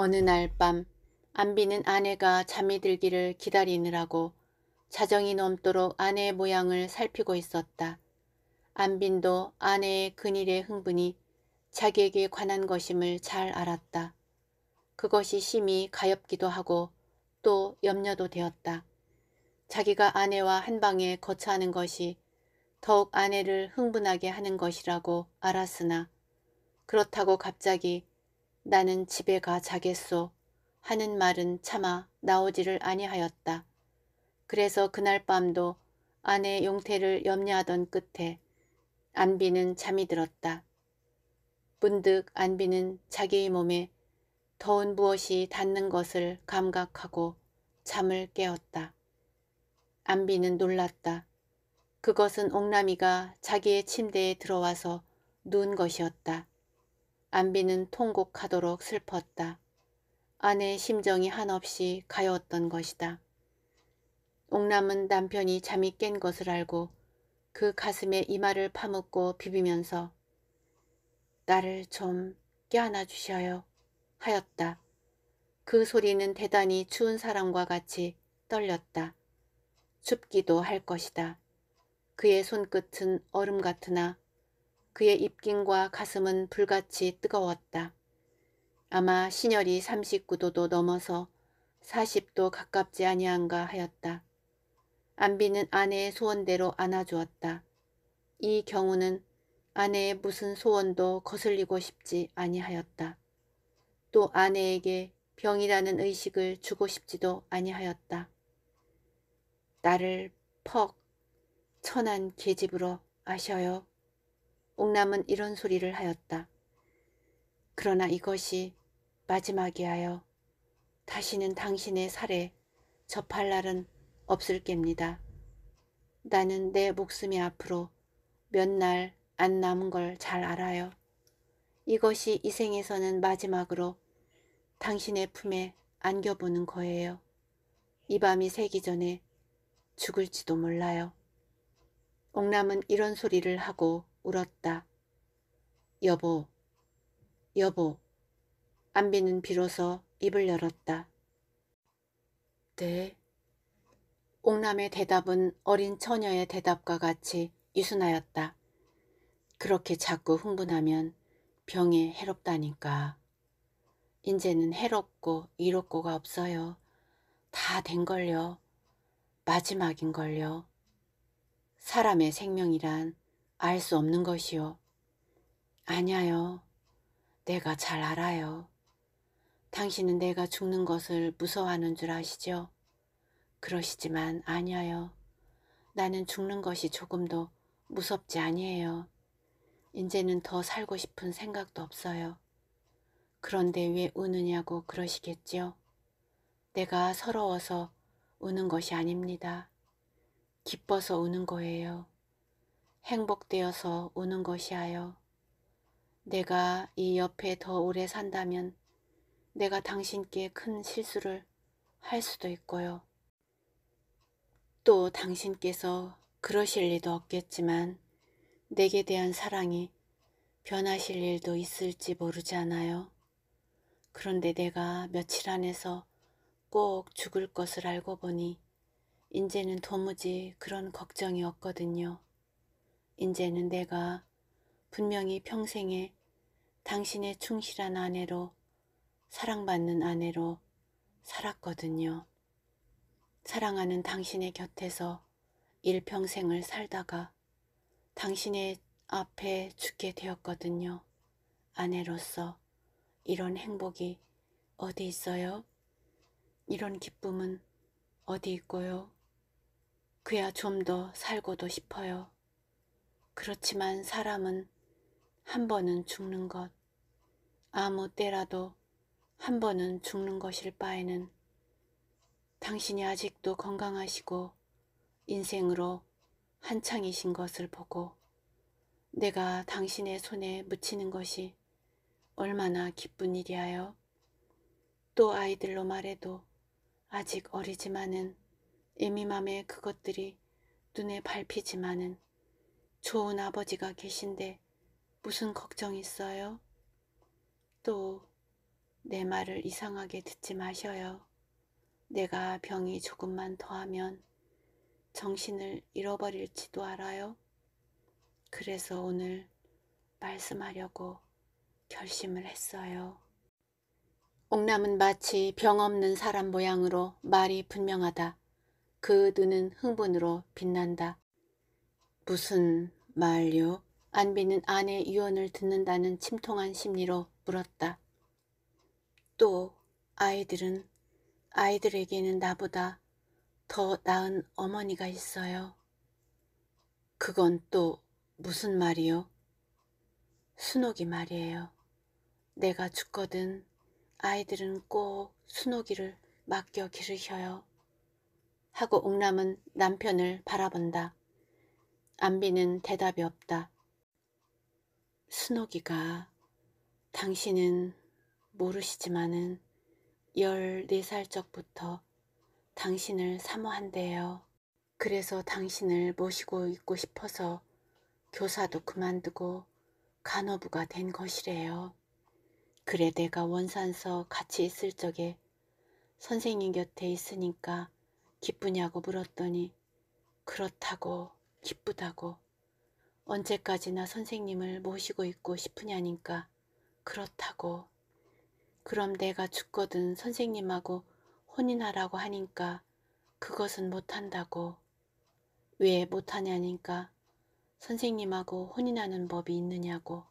어느 날 밤 안비는 아내가 잠이 들기를 기다리느라고 자정이 넘도록 아내의 모양을 살피고 있었다. 안빈도 아내의 근일의 흥분이 자기에게 관한 것임을 잘 알았다. 그것이 심히 가엽기도 하고 또 염려도 되었다. 자기가 아내와 한 방에 거처하는 것이 더욱 아내를 흥분하게 하는 것이라고 알았으나 그렇다고 갑자기 나는 집에 가 자겠소 하는 말은 차마 나오지를 아니하였다. 그래서 그날 밤도 아내 용태를 염려하던 끝에 안비는 잠이 들었다. 문득 안비는 자기의 몸에 더운 무엇이 닿는 것을 감각하고 잠을 깨었다. 안비는 놀랐다. 그것은 옥남이가 자기의 침대에 들어와서 누운 것이었다. 안비는 통곡하도록 슬펐다. 아내의 심정이 한없이 가였던 것이다. 옥남은 남편이 잠이 깬 것을 알고 그 가슴에 이마를 파묻고 비비면서 나를 좀 껴안아 주셔요 하였다. 그 소리는 대단히 추운 사람과 같이 떨렸다. 춥기도 할 것이다. 그의 손끝은 얼음 같으나 그의 입김과 가슴은 불같이 뜨거웠다. 아마 신혈이 39도도 넘어서 40도 가깝지 아니한가 하였다. 안비는 아내의 소원대로 안아주었다. 이 경우는 아내의 무슨 소원도 거슬리고 싶지 아니하였다. 또 아내에게 병이라는 의식을 주고 싶지도 아니하였다. 나를 퍽 천한 계집으로 아셔요. 옥남은 이런 소리를 하였다. 그러나 이것이 마지막이 하여 다시는 당신의 살에 접할 날은 없을 겝니다. 나는 내 목숨이 앞으로 몇 날 안 남은 걸 잘 알아요. 이것이 이 생에서는 마지막으로 당신의 품에 안겨보는 거예요. 이 밤이 새기 전에 죽을지도 몰라요. 옥남은 이런 소리를 하고 울었다. 여보, 여보. 안비는 비로소 입을 열었다. 네. 옥남의 대답은 어린 처녀의 대답과 같이 유순하였다. 그렇게 자꾸 흥분하면 병에 해롭다니까. 인제는 해롭고 이롭고가 없어요. 다 된걸요. 마지막인걸요. 사람의 생명이란 알수 없는 것이요. 아냐요. 내가 잘 알아요. 당신은 내가 죽는 것을 무서워하는 줄 아시죠? 그러시지만 아니에요. 나는 죽는 것이 조금도 무섭지 아니에요. 이제는 더 살고 싶은 생각도 없어요. 그런데 왜 우느냐고 그러시겠죠 내가 서러워서 우는 것이 아닙니다. 기뻐서 우는 거예요. 행복되어서 우는 것이하여 내가 이 옆에 더 오래 산다면 내가 당신께 큰 실수를 할 수도 있고요. 또 당신께서 그러실 리도 없겠지만 내게 대한 사랑이 변하실 일도 있을지 모르지 않아요. 그런데 내가 며칠 안에서 꼭 죽을 것을 알고 보니 이제는 도무지 그런 걱정이 없거든요. 이제는 내가 분명히 평생에 당신의 충실한 아내로 사랑받는 아내로 살았거든요. 사랑하는 당신의 곁에서 일평생을 살다가 당신의 앞에 죽게 되었거든요. 아내로서 이런 행복이 어디 있어요? 이런 기쁨은 어디 있고요? 그야 좀 더 살고도 싶어요. 그렇지만 사람은 한 번은 죽는 것, 아무 때라도 한 번은 죽는 것일 바에는 당신이 아직도 건강하시고 인생으로 한창이신 것을 보고 내가 당신의 손에 묻히는 것이 얼마나 기쁜 일이하여 또 아이들로 말해도 아직 어리지만은 애미맘의 그것들이 눈에 밟히지만은 좋은 아버지가 계신데 무슨 걱정 있어요? 또 내 말을 이상하게 듣지 마셔요. 내가 병이 조금만 더하면 정신을 잃어버릴지도 알아요. 그래서 오늘 말씀하려고 결심을 했어요. 옥남은 마치 병 없는 사람 모양으로 말이 분명하다. 그 눈은 흥분으로 빛난다. 무슨 말요? 안비는 아내의 유언을 듣는다는 침통한 심리로 물었다. 또 아이들은 아이들에게는 나보다 더 나은 어머니가 있어요. 그건 또 무슨 말이요? 순옥이 말이에요. 내가 죽거든 아이들은 꼭 순옥이를 맡겨 기르셔요. 하고 옥남은 남편을 바라본다. 안비는 대답이 없다. 순옥이가 당신은 모르시지만은 14살 적부터 당신을 사모한대요. 그래서 당신을 모시고 있고 싶어서 교사도 그만두고 간호부가 된 것이래요. 그래 내가 원산서 같이 있을 적에 선생님 곁에 있으니까 기쁘냐고 물었더니 그렇다고 기쁘다고 언제까지나 선생님을 모시고 있고 싶으냐니까 그렇다고 그럼 내가 죽거든 선생님하고 혼인하라고 하니까 그것은 못한다고 왜 못하냐니까 선생님하고 혼인하는 법이 있느냐고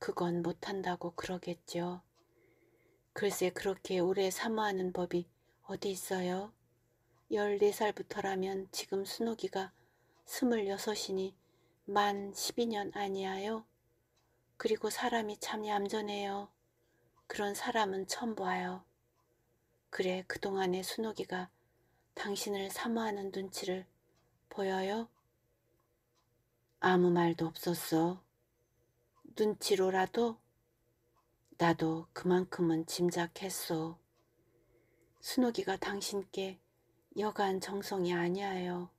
그건 못한다고 그러겠죠. 글쎄 그렇게 오래 사모하는 법이 어디 있어요? 14살부터라면 지금 순옥이가 스물여섯이니 만1 2년아니하여 그리고 사람이 참 얌전해요. 그런 사람은 처음 봐요. 그래 그동안의 순옥이가 당신을 사모하는 눈치를 보여요? 아무 말도 없었어. 눈치로라도 나도 그만큼은 짐작했소. 순옥이가 당신께 여간 정성이 아니하여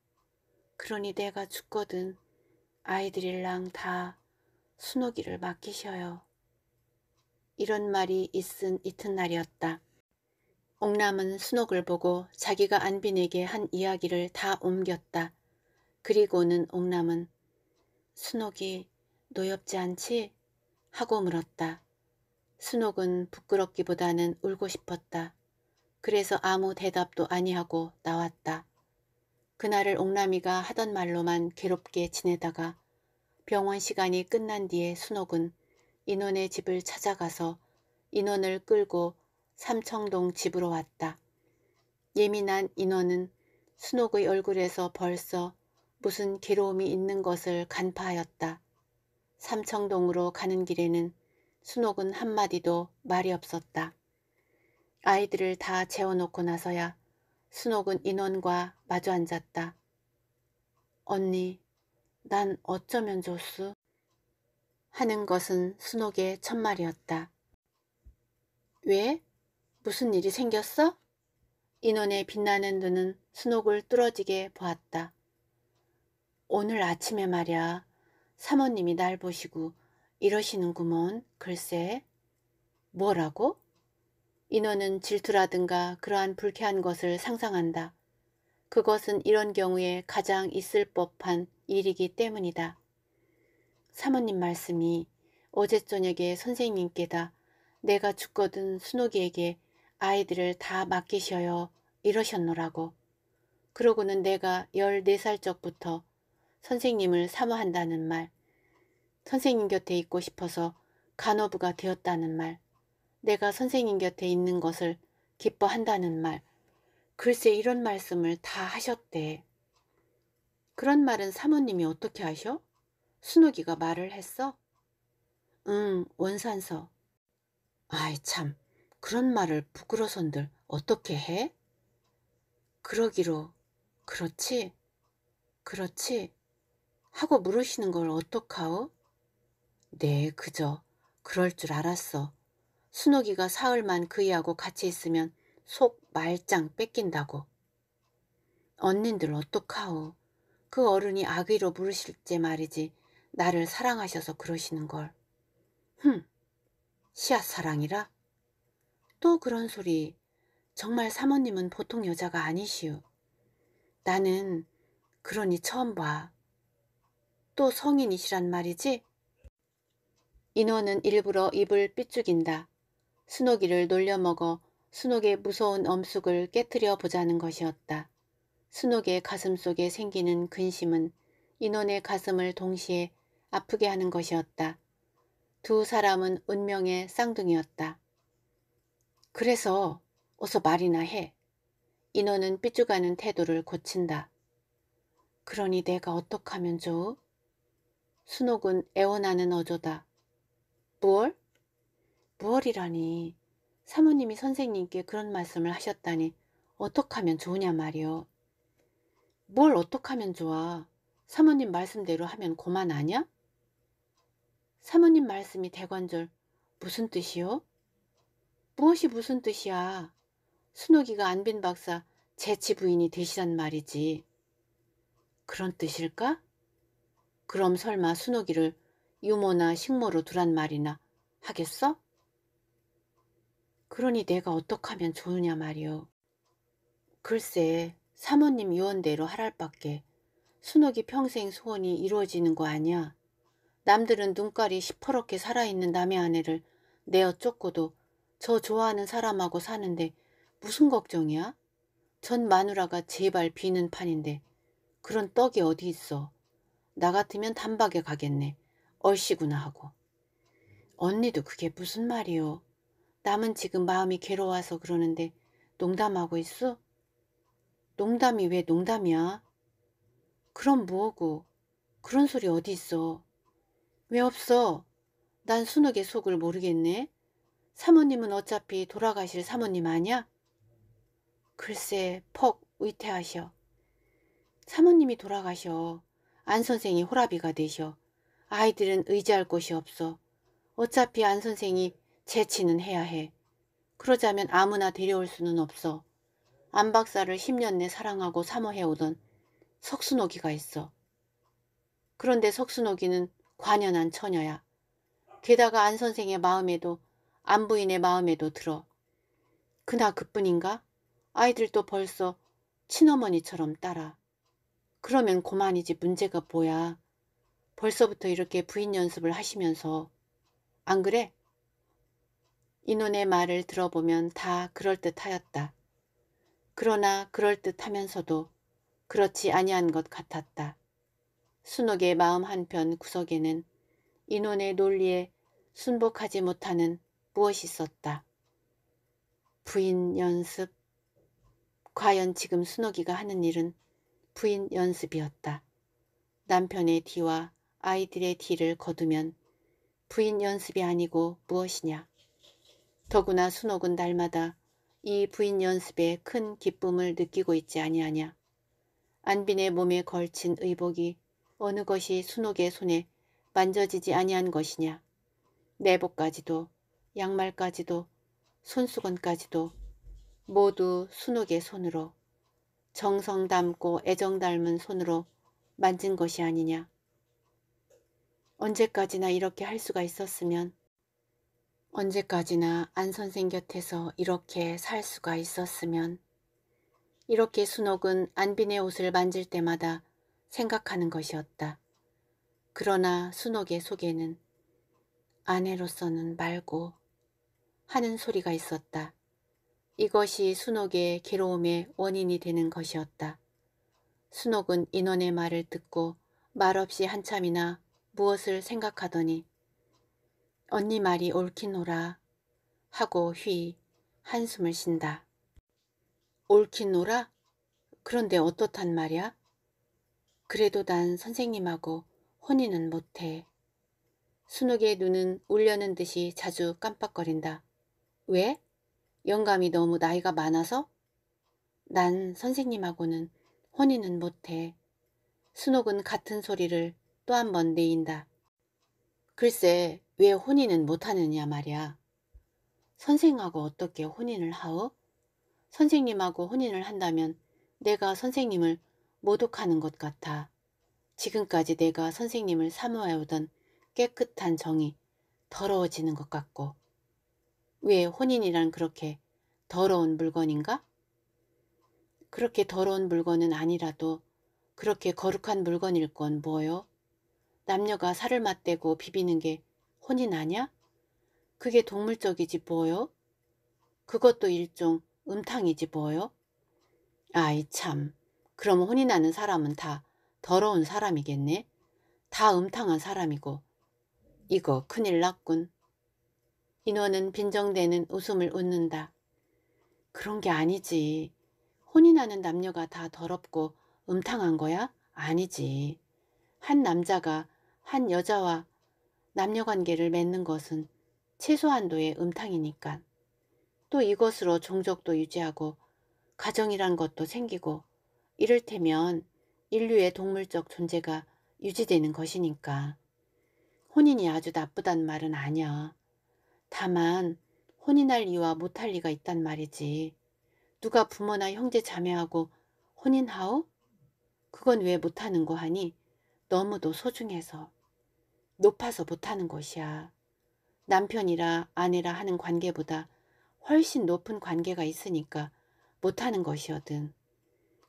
그러니 내가 죽거든 아이들이랑 다 순호기를 맡기셔요. 이런 말이 있은 이튿날이었다. 옥남은 순옥을 보고 자기가 안빈에게 한 이야기를 다 옮겼다. 그리고는 옥남은 순옥이 노엽지 않지? 하고 물었다. 순옥은 부끄럽기보다는 울고 싶었다. 그래서 아무 대답도 아니하고 나왔다. 그날을 옥남이가 하던 말로만 괴롭게 지내다가 병원 시간이 끝난 뒤에 순옥은 인원의 집을 찾아가서 인원을 끌고 삼청동 집으로 왔다. 예민한 인원은 순옥의 얼굴에서 벌써 무슨 괴로움이 있는 것을 간파하였다. 삼청동으로 가는 길에는 순옥은 한마디도 말이 없었다. 아이들을 다 재워놓고 나서야 순옥은 인원과 마주 앉았다. 언니, 난 어쩌면 좋수? 하는 것은 순옥의 첫말이었다. 왜? 무슨 일이 생겼어? 인원의 빛나는 눈은 순옥을 뚫어지게 보았다. 오늘 아침에 말야 사모님이 날 보시고 이러시는구먼 글쎄 뭐라고? 인어는 질투라든가 그러한 불쾌한 것을 상상한다. 그것은 이런 경우에 가장 있을 법한 일이기 때문이다. 사모님 말씀이 어제 저녁에 선생님께다 내가 죽거든 순옥이에게 아이들을 다 맡기셔요 이러셨노라고. 그러고는 내가 14살 적부터 선생님을 사모한다는 말, 선생님 곁에 있고 싶어서 간호부가 되었다는 말, 내가 선생님 곁에 있는 것을 기뻐한다는 말. 글쎄 이런 말씀을 다 하셨대. 그런 말은 사모님이 어떻게 하셔? 순욱이가 말을 했어? 응, 원산서. 아이 참, 그런 말을 부끄러선들 어떻게 해? 그러기로, 그렇지, 그렇지 하고 물으시는 걸 어떡하오? 네, 그저 그럴 줄 알았어. 순옥이가 사흘만 그이하고 같이 있으면 속 말짱 뺏긴다고. 언니들 어떡하오. 그 어른이 악의로 부르실지 말이지 나를 사랑하셔서 그러시는걸. 흠, 씨앗 사랑이라? 또 그런 소리. 정말 사모님은 보통 여자가 아니시오. 나는 그러니 처음 봐. 또 성인이시란 말이지? 인원은 일부러 입을 삐죽인다. 순옥이를 놀려먹어 순옥의 무서운 엄숙을 깨뜨려 보자는 것이었다. 순옥의 가슴 속에 생기는 근심은 인원의 가슴을 동시에 아프게 하는 것이었다. 두 사람은 운명의 쌍둥이였다. 그래서 어서 말이나 해. 인원은 삐죽하는 태도를 고친다. 그러니 내가 어떡하면 좋? 순옥은 애원하는 어조다. 뭘? 무얼이라니. 사모님이 선생님께 그런 말씀을 하셨다니 어떡 하면 좋으냐 말이오뭘어떡 하면 좋아. 사모님 말씀대로 하면 고만 아냐? 사모님 말씀이 대관절 무슨 뜻이요? 무엇이 무슨 뜻이야. 순옥이가 안빈 박사 재치 부인이 되시란 말이지. 그런 뜻일까? 그럼 설마 순옥이를 유모나 식모로 두란 말이나 하겠어? 그러니 내가 어떡 하면 좋으냐 말이오. 글쎄 사모님 유언대로 하랄밖에 순옥이 평생 소원이 이루어지는 거 아니야. 남들은 눈깔이 시퍼렇게 살아있는 남의 아내를 내어 쫓고도 저 좋아하는 사람하고 사는데 무슨 걱정이야? 전 마누라가 제발 비는 판인데 그런 떡이 어디 있어. 나 같으면 단박에 가겠네. 얼씨구나 하고. 언니도 그게 무슨 말이오 남은 지금 마음이 괴로워서 그러는데 농담하고 있어? 농담이 왜 농담이야? 그럼 뭐고? 그런 소리 어디 있어? 왜 없어? 난 순옥의 속을 모르겠네. 사모님은 어차피 돌아가실 사모님 아니야? 글쎄 퍽 의태하셔. 사모님이 돌아가셔. 안 선생이 호라비가 되셔. 아이들은 의지할 곳이 없어. 어차피 안 선생이 재치는 해야 해. 그러자면 아무나 데려올 수는 없어. 안 박사를 10년 내 사랑하고 사모해오던 석순옥이가 있어. 그런데 석순옥이는 관연한 처녀야. 게다가 안 선생의 마음에도 안 부인의 마음에도 들어. 그나 그뿐인가? 아이들도 벌써 친어머니처럼 따라. 그러면 고만이지 문제가 뭐야. 벌써부터 이렇게 부인 연습을 하시면서. 안 그래? 인원의 말을 들어보면 다 그럴듯하였다. 그러나 그럴듯하면서도 그렇지 아니한 것 같았다. 순옥의 마음 한편 구석에는 인원의 논리에 순복하지 못하는 무엇이 있었다. 부인 연습. 과연 지금 순옥이가 하는 일은 부인 연습이었다. 남편의 뒤와 아이들의 뒤를 거두면 부인 연습이 아니고 무엇이냐. 더구나 순옥은 날마다 이 부인 연습에 큰 기쁨을 느끼고 있지 아니하냐. 안빈의 몸에 걸친 의복이 어느 것이 순옥의 손에 만져지지 아니한 것이냐. 내복까지도 양말까지도 손수건까지도 모두 순옥의 손으로 정성 담고 애정 닮은 손으로 만진 것이 아니냐. 언제까지나 이렇게 할 수가 있었으면 언제까지나 안 선생 곁에서 이렇게 살 수가 있었으면 이렇게 순옥은 안빈의 옷을 만질 때마다 생각하는 것이었다. 그러나 순옥의 속에는 아내로서는 말고 하는 소리가 있었다. 이것이 순옥의 괴로움의 원인이 되는 것이었다. 순옥은 인원의 말을 듣고 말없이 한참이나 무엇을 생각하더니 언니 말이 옳기노라 하고 휘 한숨을 쉰다. 옳기노라? 그런데 어떻단 말이야? 그래도 난 선생님하고 혼인은 못해. 순욱의 눈은 울려는 듯이 자주 깜빡거린다. 왜? 영감이 너무 나이가 많아서? 난 선생님하고는 혼인은 못해. 순옥은 같은 소리를 또 한 번 내인다. 글쎄 왜 혼인은 못하느냐 말이야. 선생하고 어떻게 혼인을 하오? 선생님하고 혼인을 한다면 내가 선생님을 모독하는 것 같아. 지금까지 내가 선생님을 사모해오던 깨끗한 정이 더러워지는 것 같고 왜 혼인이란 그렇게 더러운 물건인가? 그렇게 더러운 물건은 아니라도 그렇게 거룩한 물건일 건 뭐요? 남녀가 살을 맞대고 비비는 게 혼이 나냐? 그게 동물적이지 뭐요? 그것도 일종 음탕이지 뭐요? 아이 참, 그럼 혼이 나는 사람은 다 더러운 사람이겠네? 다 음탕한 사람이고. 이거 큰일 났군. 인원은 빈정대는 웃음을 웃는다. 그런 게 아니지. 혼이 나는 남녀가 다 더럽고 음탕한 거야? 아니지. 한 남자가 한 여자와 남녀관계를 맺는 것은 최소한도의 음탕이니까. 또 이것으로 종족도 유지하고 가정이란 것도 생기고 이를테면 인류의 동물적 존재가 유지되는 것이니까. 혼인이 아주 나쁘단 말은 아니야. 다만 혼인할 이와 유 못할 리가 있단 말이지. 누가 부모나 형제 자매하고 혼인하오? 그건 왜 못하는 거 하니? 너무도 소중해서. 높아서 못하는 것이야. 남편이라 아내라 하는 관계보다 훨씬 높은 관계가 있으니까 못하는 것이거든.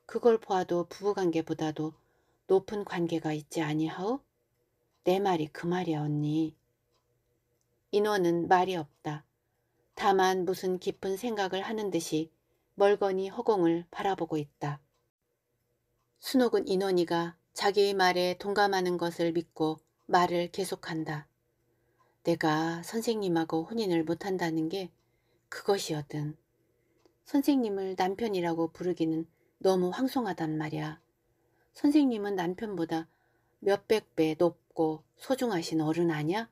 그걸 보아도 부부관계보다도 높은 관계가 있지 아니하오? 내 말이 그 말이야 언니. 인원은 말이 없다. 다만 무슨 깊은 생각을 하는 듯이 멀거니 허공을 바라보고 있다. 순옥은 인원이가 자기의 말에 동감하는 것을 믿고 말을 계속한다. 내가 선생님하고 혼인을 못한다는 게 그것이었든 선생님을 남편이라고 부르기는 너무 황송하단 말이야. 선생님은 남편보다 몇백 배 높고 소중하신 어른 아냐?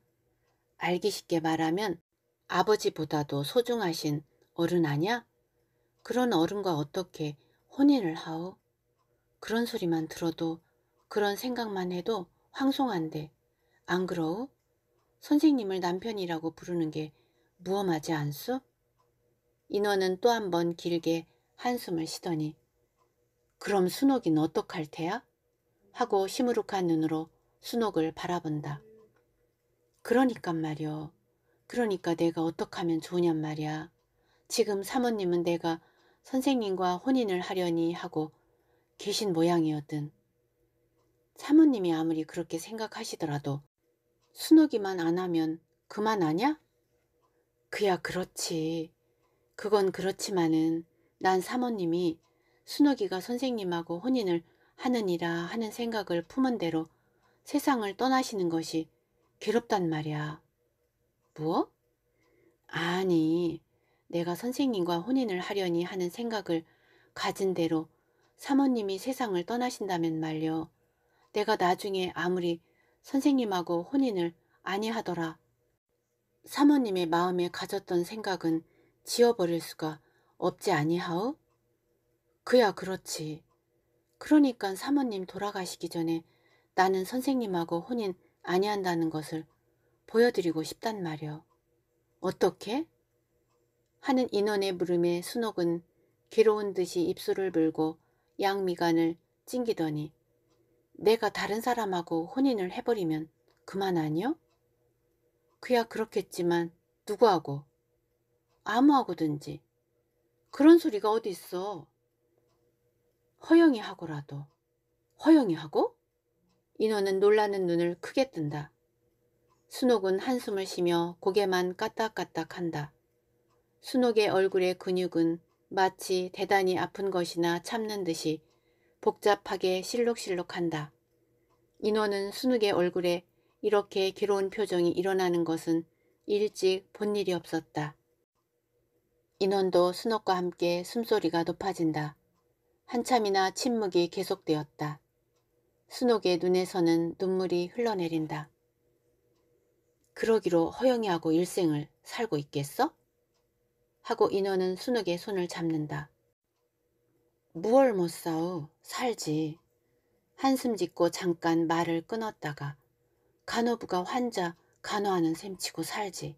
알기 쉽게 말하면 아버지보다도 소중하신 어른 아냐? 그런 어른과 어떻게 혼인을 하오? 그런 소리만 들어도 그런 생각만 해도 황송한데 안 그러오? 선생님을 남편이라고 부르는 게 무엄하지 않소? 인원은 또 한 번 길게 한숨을 쉬더니 그럼 순옥인 어떡할 테야? 하고 시무룩한 눈으로 순옥을 바라본다. 그러니까말이오 그러니까 내가 어떡하면 좋냔 으 말이야. 지금 사모님은 내가 선생님과 혼인을 하려니 하고 계신 모양이었든 사모님이 아무리 그렇게 생각하시더라도 수누기만 안 하면 그만하냐? 그야 그렇지. 그건 그렇지만은 난 사모님이 순옥기가 선생님하고 혼인을 하느니라 하는 생각을 품은 대로 세상을 떠나시는 것이 괴롭단 말이야. 뭐? 아니, 내가 선생님과 혼인을 하려니 하는 생각을 가진 대로 사모님이 세상을 떠나신다면 말려. 내가 나중에 아무리 선생님하고 혼인을 아니하더라. 사모님의 마음에 가졌던 생각은 지워버릴 수가 없지 아니하오? 그야 그렇지. 그러니까 사모님 돌아가시기 전에 나는 선생님하고 혼인 아니한다는 것을 보여드리고 싶단 말이오. 어떻게? 하는 인원의 물음에 순옥은 괴로운 듯이 입술을 물고 양미간을 찡기더니 내가 다른 사람하고 혼인을 해버리면 그만 아니요? 그야 그렇겠지만 누구하고? 아무하고든지. 그런 소리가 어디 있어. 허영이 하고라도. 허영이 하고? 인호는 놀라는 눈을 크게 뜬다. 순옥은 한숨을 쉬며 고개만 까딱까딱 한다. 순옥의 얼굴의 근육은 마치 대단히 아픈 것이나 참는 듯이 복잡하게 실룩실룩한다. 인원은 순욱의 얼굴에 이렇게 괴로운 표정이 일어나는 것은 일찍 본 일이 없었다. 인원도 순옥과 함께 숨소리가 높아진다. 한참이나 침묵이 계속되었다. 순옥의 눈에서는 눈물이 흘러내린다. 그러기로 허영이 하고 일생을 살고 있겠어? 하고 인원은 순옥의 손을 잡는다. 무얼 못싸우 살지. 한숨 짓고 잠깐 말을 끊었다가 간호부가 환자 간호하는 셈치고 살지.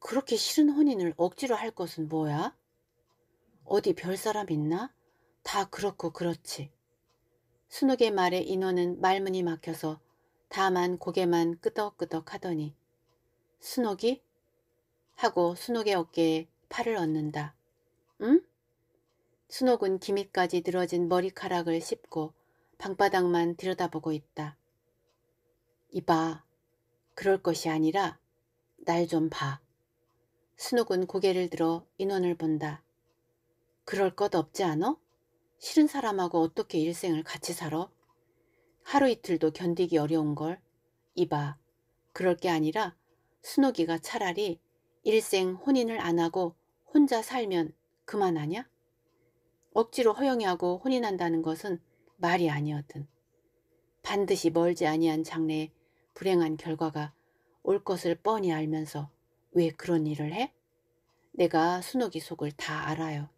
그렇게 싫은 혼인을 억지로 할 것은 뭐야? 어디 별 사람 있나? 다 그렇고 그렇지. 순옥의 말에 인원은 말문이 막혀서 다만 고개만 끄덕끄덕 하더니 순옥이? 하고 순옥의 어깨에 팔을 얹는다. 응? 순옥은 기미까지 늘어진 머리카락을 씹고 방바닥만 들여다보고 있다. 이봐, 그럴 것이 아니라 날 좀 봐. 순옥은 고개를 들어 인원을 본다. 그럴 것 없지 않어? 싫은 사람하고 어떻게 일생을 같이 살아? 하루 이틀도 견디기 어려운걸. 이봐, 그럴 게 아니라 순옥이가 차라리 일생 혼인을 안 하고 혼자 살면 그만하냐? 억지로 허영이하고 혼인한다는 것은 말이 아니었든 반드시 멀지 아니한 장래에 불행한 결과가 올 것을 뻔히 알면서 왜 그런 일을 해? 내가 순옥이 속을 다 알아요.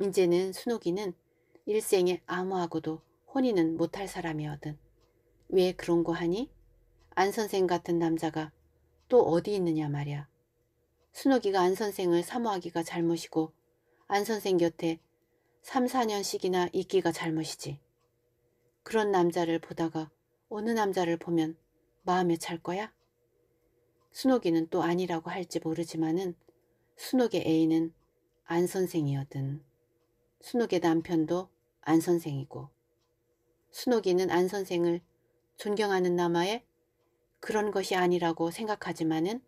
이제는 순옥이는 일생에 아무하고도 혼인은 못할 사람이거든. 왜 그런 거 하니? 안 선생 같은 남자가 또 어디 있느냐 말이야. 순옥이가 안 선생을 사모하기가 잘못이고 안 선생 곁에 3, 4년씩이나 있기가 잘못이지. 그런 남자를 보다가 어느 남자를 보면 마음에 찰 거야? 순옥이는 또 아니라고 할지 모르지만은 순옥의 애인은 안선생이거든 순옥의 남편도 안 선생이고 순옥이는 안 선생을 존경하는 남아에 그런 것이 아니라고 생각하지만은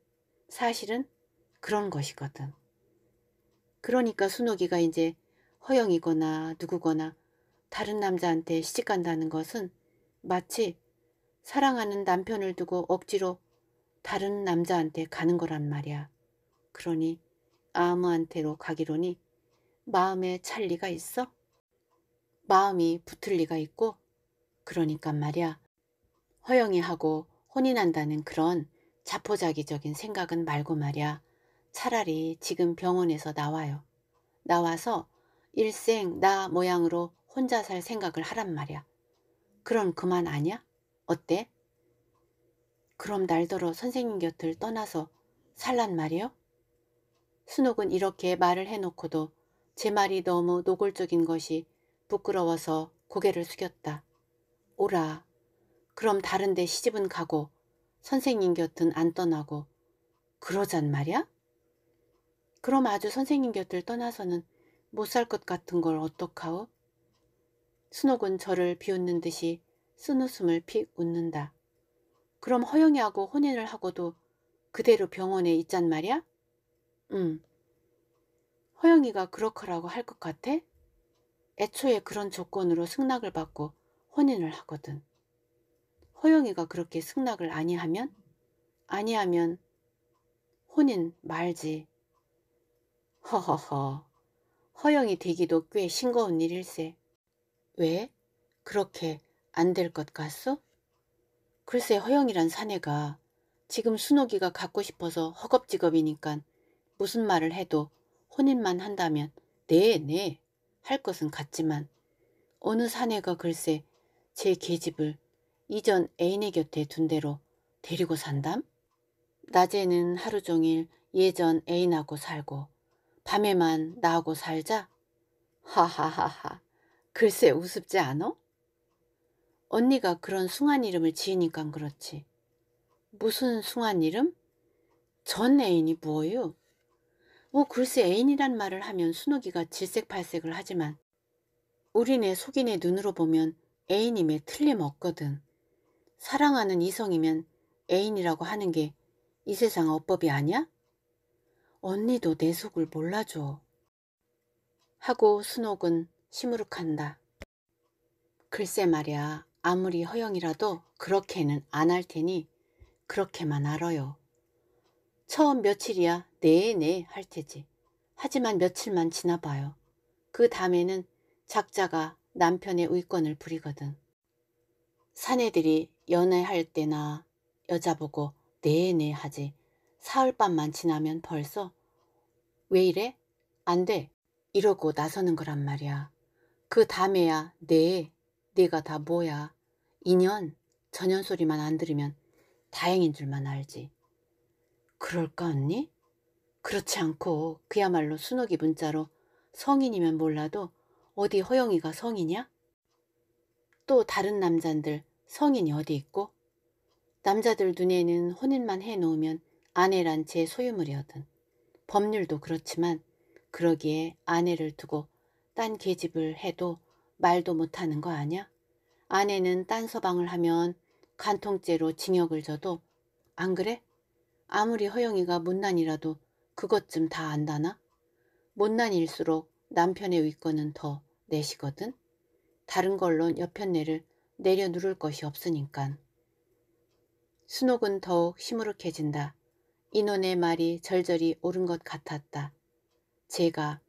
사실은 그런 것이거든. 그러니까 순옥이가 이제 허영이거나 누구거나 다른 남자한테 시집간다는 것은 마치 사랑하는 남편을 두고 억지로 다른 남자한테 가는 거란 말이야. 그러니 아무한테로 가기로니 마음에 찰리가 있어? 마음이 붙을 리가 있고 그러니까 말이야. 허영이하고 혼인한다는 그런 자포자기적인 생각은 말고 말이야. 차라리 지금 병원에서 나와요. 나와서 일생 나 모양으로 혼자 살 생각을 하란 말이야. 그럼 그만 아냐? 어때? 그럼 날더러 선생님 곁을 떠나서 살란 말이요? 순옥은 이렇게 말을 해놓고도 제 말이 너무 노골적인 것이 부끄러워서 고개를 숙였다. 오라. 그럼 다른데 시집은 가고 선생님 곁은 안 떠나고 그러잔 말이야? 그럼 아주 선생님 곁을 떠나서는 못살것 같은 걸 어떡하오? 순옥은 저를 비웃는 듯이 쓴웃음을 픽 웃는다. 그럼 허영이하고 혼인을 하고도 그대로 병원에 있잔 말이야? 응. 허영이가 그렇거라고 할 것 같아? 애초에 그런 조건으로 승낙을 받고 혼인을 하거든. 허영이가 그렇게 승낙을 아니하면? 아니하면 혼인 말지. 허허허. 허영이 되기도 꽤 싱거운 일일세. 왜? 그렇게 안 될 것 같소? 글쎄 허영이란 사내가 지금 순옥이가 갖고 싶어서 허겁지겁이니까 무슨 말을 해도 혼인만 한다면 네, 네, 할 것은 같지만 어느 사내가 글쎄 제 계집을 이전 애인의 곁에 둔 대로 데리고 산담? 낮에는 하루 종일 예전 애인하고 살고 밤에만 나하고 살자? 하하하하 글쎄 우습지 않어? 언니가 그런 숭한 이름을 지으니깐 그렇지. 무슨 숭한 이름? 전 애인이 뭐요? 뭐 글쎄 애인이란 말을 하면 순옥이가 질색팔색을 하지만 우리네 속인의 눈으로 보면 애인임에 틀림없거든. 사랑하는 이성이면 애인이라고 하는 게 이 세상 어법이 아니야? 언니도 내 속을 몰라줘. 하고 순옥은 시무룩한다. 글쎄 말이야 아무리 허영이라도 그렇게는 안 할 테니 그렇게만 알아요. 처음 며칠이야 네네 할 테지. 하지만 며칠만 지나봐요. 그 다음에는 작자가 남편의 의권을 부리거든. 사내들이 연애할 때나 여자 보고 네네 하지. 사흘밤만 지나면 벌써 왜 이래? 안 돼. 이러고 나서는 거란 말이야. 그 다음에야 네, 네가 다 뭐야. 인연, 전연 소리만 안 들으면 다행인 줄만 알지. 그럴까 언니? 그렇지 않고 그야말로 순옥이 문자로 성인이면 몰라도 어디 허영이가 성인이야? 또 다른 남잔들 성인이 어디 있고? 남자들 눈에는 혼인만 해놓으면 아내란 제 소유물이거든. 법률도 그렇지만 그러기에 아내를 두고 딴 계집을 해도 말도 못하는 거 아냐? 아내는 딴 서방을 하면 간통죄로 징역을 져도 안 그래? 아무리 허영이가 못난이라도 그것쯤 다 안다나? 못난일수록 남편의 위권은 더 내시거든? 다른 걸론 여편네를 내려 누를 것이 없으니깐. 순옥은 더욱 시무룩해진다. 인원의 말이 절절히 옳은 것 같았다. 제가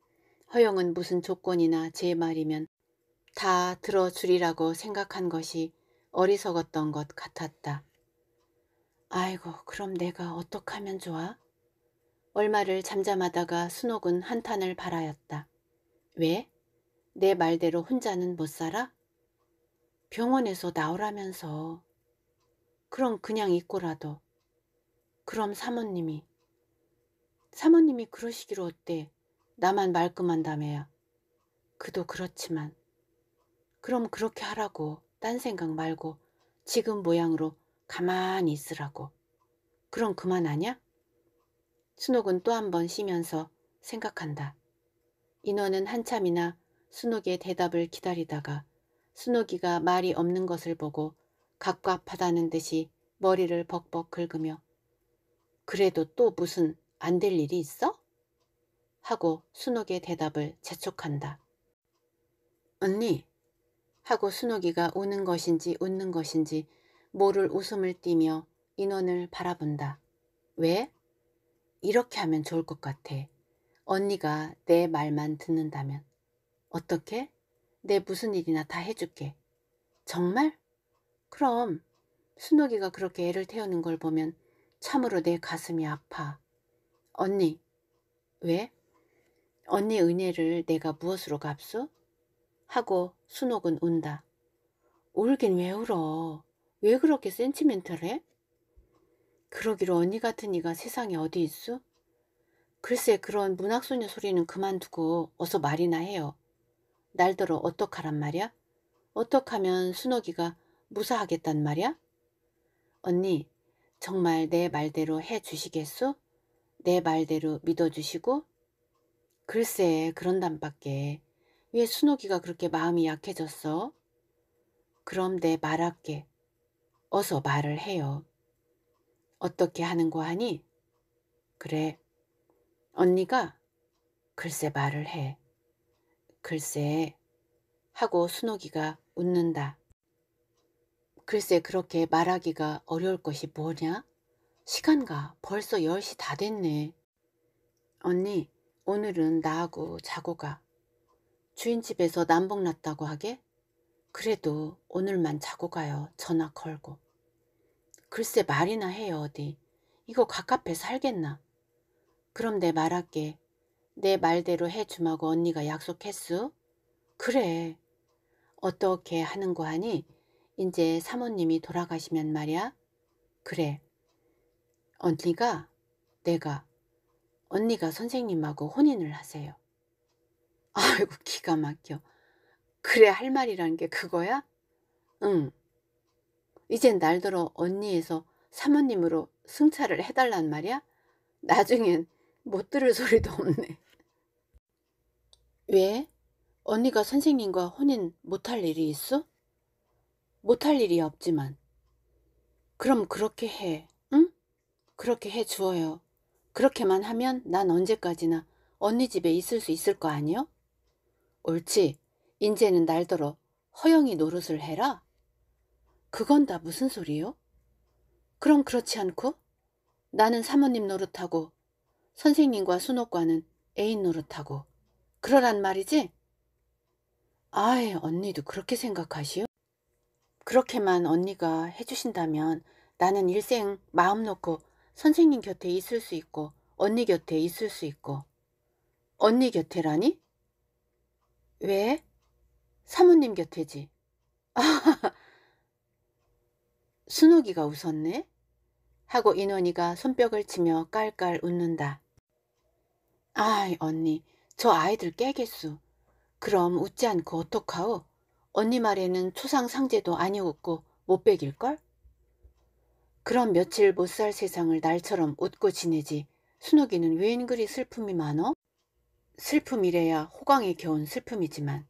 허영은 무슨 조건이나 제 말이면 다 들어주리라고 생각한 것이 어리석었던 것 같았다. 아이고 그럼 내가 어떡하면 좋아? 얼마를 잠잠하다가 순옥은 한탄을 바라였다 왜? 내 말대로 혼자는 못 살아? 병원에서 나오라면서. 그럼 그냥 있고라도 그럼 사모님이 사모님이 그러시기로 어때? 나만 말끔한다며야. 그도 그렇지만 그럼 그렇게 하라고 딴 생각 말고 지금 모양으로 가만히 있으라고. 그럼 그만하냐? 순옥은 또 한 번 쉬면서 생각한다. 인원은 한참이나 순옥의 대답을 기다리다가 순옥이가 말이 없는 것을 보고 갑갑하다는 듯이 머리를 벅벅 긁으며 그래도 또 무슨 안 될 일이 있어? 하고 순옥의 대답을 재촉한다. 언니! 하고 순옥이가 우는 것인지 웃는 것인지 모를 웃음을 띠며 인원을 바라본다. 왜? 이렇게 하면 좋을 것 같아. 언니가 내 말만 듣는다면. 어떻게? 내 무슨 일이나 다 해줄게. 정말? 그럼 순옥이가 그렇게 애를 태우는 걸 보면 참으로 내 가슴이 아파. 언니. 왜? 언니 은혜를 내가 무엇으로 갚수? 하고 순옥은 운다. 울긴 왜 울어? 왜 그렇게 센티멘털해 그러기로 언니 같은 이가 세상에 어디 있수? 글쎄 그런 문학소녀 소리는 그만두고 어서 말이나 해요. 날더러 어떡하란 말이야? 어떡하면 순옥이가 무사하겠단 말이야? 언니 정말 내 말대로 해 주시겠소? 내 말대로 믿어주시고? 글쎄 그런단밖에왜 순옥이가 그렇게 마음이 약해졌어? 그럼 내 말할게. 어서 말을 해요. 어떻게 하는 거 하니? 그래. 언니가 글쎄 말을 해. 글쎄 하고 순옥이가 웃는다. 글쎄 그렇게 말하기가 어려울 것이 뭐냐? 시간가 벌써 10시 다 됐네. 언니 오늘은 나하고 자고 가. 주인집에서 남봉 났다고 하게? 그래도 오늘만 자고 가요. 전화 걸고. 글쎄 말이나 해요 어디. 이거 가깝해 살겠나? 그럼 내 말할게. 내 말대로 해주마고 언니가 약속했수? 그래. 어떻게 하는 거 하니 이제 사모님이 돌아가시면 말이야. 그래. 언니가 내가 언니가 선생님하고 혼인을 하세요. 아이고 기가 막혀. 그래 할 말이란 게 그거야? 응. 이젠 날더러 언니에서 사모님으로 승차를 해달란 말이야? 나중엔 못 들을 소리도 없네. 왜? 언니가 선생님과 혼인 못할 일이 있어? 못할 일이 없지만 그럼 그렇게 해. 응? 그렇게 해 주어요. 그렇게만 하면 난 언제까지나 언니 집에 있을 수 있을 거 아니요? 옳지. 인제는 날더러 허영이 노릇을 해라. 그건 다 무슨 소리요? 그럼 그렇지 않고 나는 사모님 노릇하고 선생님과 순옥과는 애인 노릇하고 그러란 말이지? 아예 언니도 그렇게 생각하시오? 그렇게만 언니가 해주신다면 나는 일생 마음 놓고 선생님 곁에 있을 수 있고 언니 곁에 있을 수 있고 언니 곁에라니? 왜? 사모님 곁에지. 순옥이가 웃었네? 하고 인원이가 손뼉을 치며 깔깔 웃는다. 아이 언니 저 아이들 깨겠수. 그럼 웃지 않고 어떡하오? 언니 말에는 초상상제도 아니었고 못 베길걸? 그럼 며칠 못 살 세상을 날처럼 웃고 지내지. 순옥이는 웬 그리 슬픔이 많어? 슬픔이래야 호강에 겨운 슬픔이지만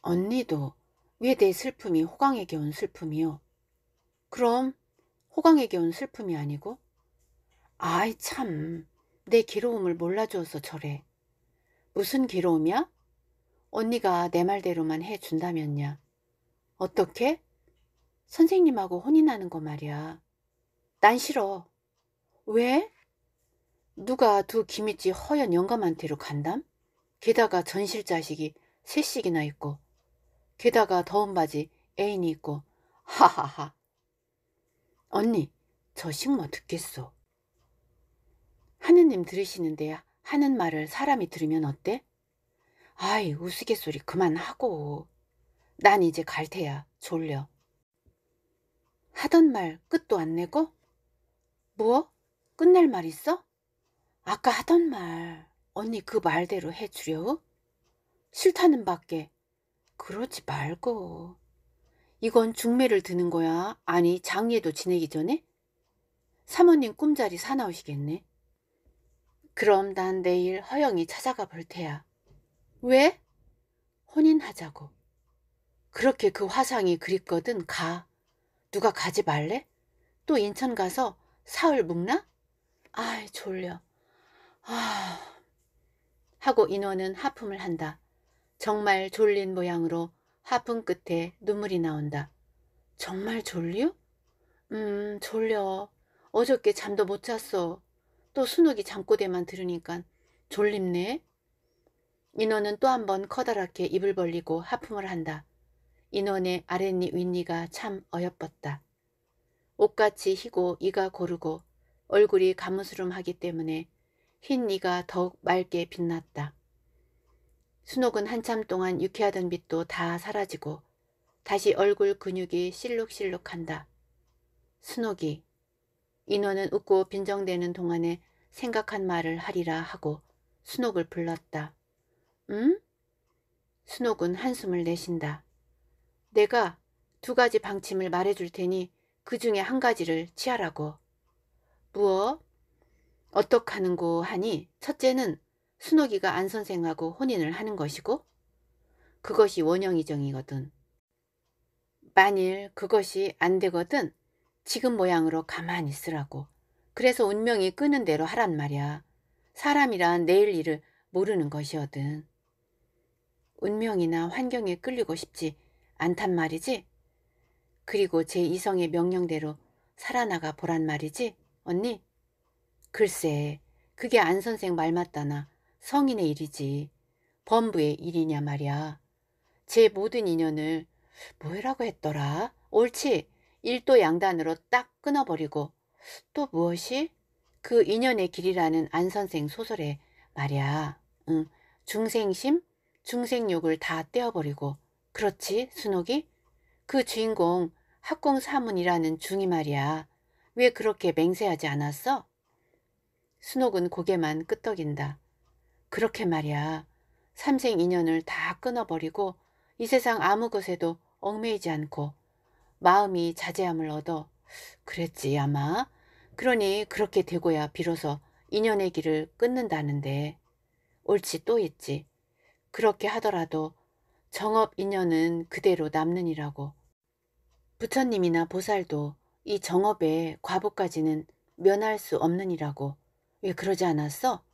언니도 왜 내 슬픔이 호강에 겨운 슬픔이요? 그럼 호강에 겨운 슬픔이 아니고? 아이 참, 내 괴로움을 몰라주어서 저래. 무슨 괴로움이야? 언니가 내 말대로만 해준다면야. 어떻게? 선생님하고 혼인하는 거 말이야. 난 싫어. 왜? 누가 두 김있지 허연 영감한테로 간담? 게다가 전실 자식이 셋씩이나 있고 게다가 더운 바지 애인이 있고 하하하 언니 저 식모 듣겠소 하느님 들으시는데 하는 말을 사람이 들으면 어때? 아이 우스갯소리 그만하고 난 이제 갈 테야 졸려 하던 말 끝도 안 내고 뭐? 끝낼 말 있어? 아까 하던 말 언니 그 말대로 해주려 싫다는 밖에 그러지 말고 이건 중매를 드는 거야 아니 장례도 지내기 전에 사모님 꿈자리 사나오시겠네 그럼 난 내일 허영이 찾아가 볼 테야 왜? 혼인하자고. 그렇게 그 화상이 그립거든 가. 누가 가지 말래? 또 인천 가서 사흘 묵나? 아이 졸려. 아... 하고 인원은 하품을 한다. 정말 졸린 모양으로 하품 끝에 눈물이 나온다. 정말 졸려? 음 졸려. 어저께 잠도 못 잤어. 또 순옥이 잠꼬대만 들으니까 졸립네. 인원는또한번 커다랗게 입을 벌리고 하품을 한다. 인원의 아랫니 윗니가 참 어여뻤다. 옷같이 희고 이가 고르고 얼굴이 가무스름하기 때문에 흰니가 더욱 맑게 빛났다. 순옥은 한참 동안 유쾌하던 빛도 다 사라지고 다시 얼굴 근육이 실룩실룩한다. 순옥이 인원는 웃고 빈정대는 동안에 생각한 말을 하리라 하고 순옥을 불렀다. 응? 순옥은 한숨을 내쉰다. 내가 두 가지 방침을 말해줄 테니 그 중에 한 가지를 취하라고. 무어 어떻게 하는고 하니 첫째는 순옥이가 안 선생하고 혼인을 하는 것이고 그것이 원형이정이거든. 만일 그것이 안 되거든 지금 모양으로 가만히 있으라고. 그래서 운명이 끄는 대로 하란 말이야. 사람이란 내일 일을 모르는 것이거든. 운명이나 환경에 끌리고 싶지 않단 말이지? 그리고 제 이성의 명령대로 살아나가 보란 말이지? 언니? 글쎄, 그게 안 선생 말 맞다나 성인의 일이지. 범부의 일이냐 말이야. 제 모든 인연을 뭐라고 했더라? 옳지. 일도 양단으로 딱 끊어버리고 또 무엇이? 그 인연의 길이라는 안 선생 소설에 말이야. 응, 중생심? 중생욕을 다 떼어버리고 그렇지 순옥이? 그 주인공 학공사문이라는 중이 말이야. 왜 그렇게 맹세하지 않았어? 순옥은 고개만 끄덕인다. 그렇게 말이야. 삼생 인연을 다 끊어버리고 이 세상 아무 것에도 얽매이지 않고 마음이 자제함을 얻어 그랬지 아마 그러니 그렇게 되고야 비로소 인연의 길을 끊는다는데 옳지 또 있지 그렇게 하더라도 정업 인연은 그대로 남느니라고. 부처님이나 보살도 이 정업의 과부까지는 면할 수 없느니라고. 왜 그러지 않았어?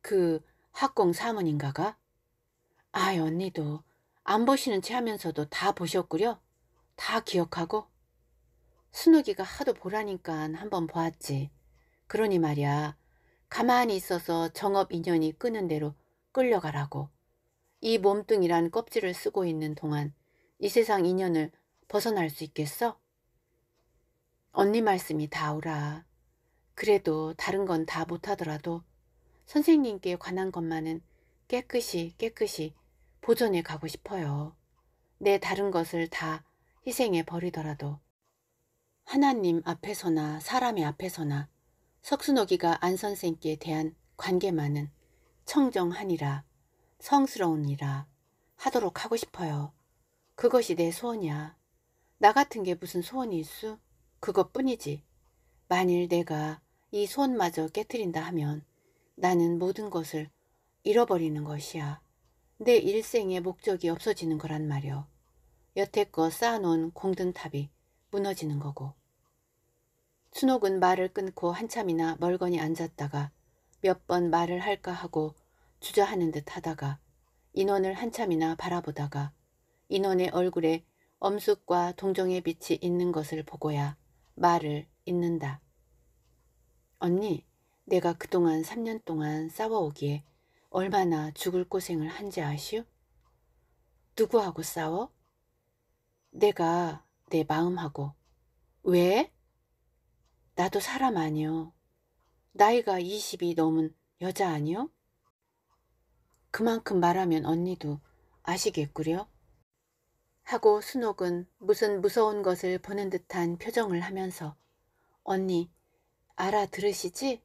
그 학공 사문인가가? 아이 언니도 안 보시는 체 하면서도 다 보셨구려? 다 기억하고? 순욱기가 하도 보라니까 한번 보았지. 그러니 말이야 가만히 있어서 정업 인연이 끄는 대로 끌려가라고. 이 몸뚱이란 껍질을 쓰고 있는 동안 이 세상 인연을 벗어날 수 있겠어? 언니 말씀이 다 오라. 그래도 다른 건 다 못하더라도 선생님께 관한 것만은 깨끗이 깨끗이 보존해 가고 싶어요. 내 다른 것을 다 희생해 버리더라도 하나님 앞에서나 사람의 앞에서나 석순옥이가 안 선생께 대한 관계만은 청정하니라. 성스러운 이라 하도록 하고 싶어요. 그것이 내 소원이야. 나 같은 게 무슨 소원일수 그것뿐이지. 만일 내가 이 소원마저 깨뜨린다 하면 나는 모든 것을 잃어버리는 것이야. 내 일생의 목적이 없어지는 거란 말이오. 여태껏 쌓아놓은 공든탑이 무너지는 거고. 순옥은 말을 끊고 한참이나 멀거니 앉았다가 몇 번 말을 할까 하고 주저하는 듯 하다가 인원을 한참이나 바라보다가 인원의 얼굴에 엄숙과 동정의 빛이 있는 것을 보고야 말을 잇는다. 언니, 내가 그동안 3년 동안 싸워오기에 얼마나 죽을 고생을 한지 아시오? 누구하고 싸워? 내가 내 마음하고. 왜? 나도 사람 아니오. 나이가 20이 넘은 여자 아니오? 그만큼 말하면 언니도 아시겠구려? 하고 순옥은 무슨 무서운 것을 보는 듯한 표정을 하면서 언니 알아들으시지?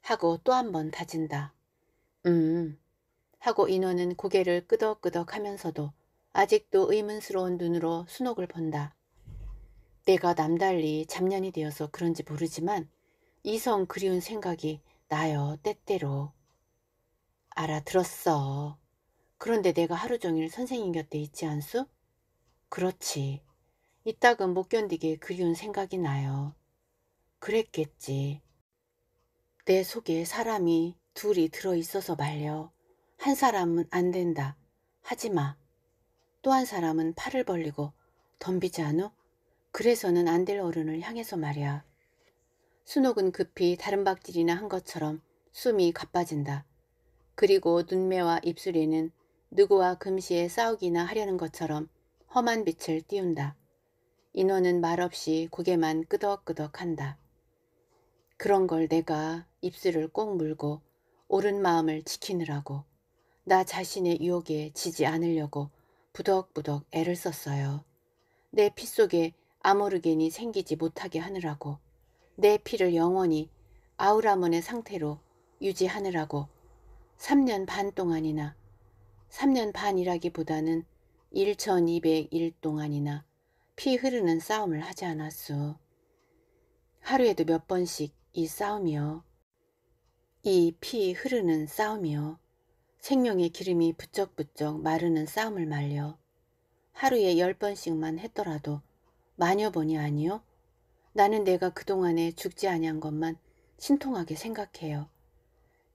하고 또 한 번 다진다. 음 하고 인원은 고개를 끄덕끄덕 하면서도 아직도 의문스러운 눈으로 순옥을 본다. 내가 남달리 잡년이 되어서 그런지 모르지만 이성 그리운 생각이 나요 때때로. 알아들었어. 그런데 내가 하루 종일 선생님 곁에 있지 않소 그렇지. 이따금 못 견디게 그리운 생각이 나요. 그랬겠지. 내 속에 사람이 둘이 들어있어서 말려. 한 사람은 안 된다. 하지 마. 또 한 사람은 팔을 벌리고 덤비지 않오 그래서는 안 될 어른을 향해서 말이야. 순옥은 급히 다른 박질이나 한 것처럼 숨이 가빠진다. 그리고 눈매와 입술에는 누구와 금시에 싸우기나 하려는 것처럼 험한 빛을 띄운다. 인원은 말없이 고개만 끄덕끄덕한다. 그런 걸 내가 입술을 꼭 물고 옳은 마음을 지키느라고 나 자신의 유혹에 지지 않으려고 부덕부덕 애를 썼어요. 내 피 속에 아모르겐이 생기지 못하게 하느라고 내 피를 영원히 아우라몬의 상태로 유지하느라고 3년 반 동안이나 3년 반이라기보다는 1201일 동안이나 피 흐르는 싸움을 하지 않았소. 하루에도 몇 번씩 이 싸움이요. 이 피 흐르는 싸움이요. 생명의 기름이 부쩍부쩍 마르는 싸움을 말려 하루에 열 번씩만 했더라도 마녀 번이 아니요? 나는 내가 그동안에 죽지 아니한 것만 신통하게 생각해요.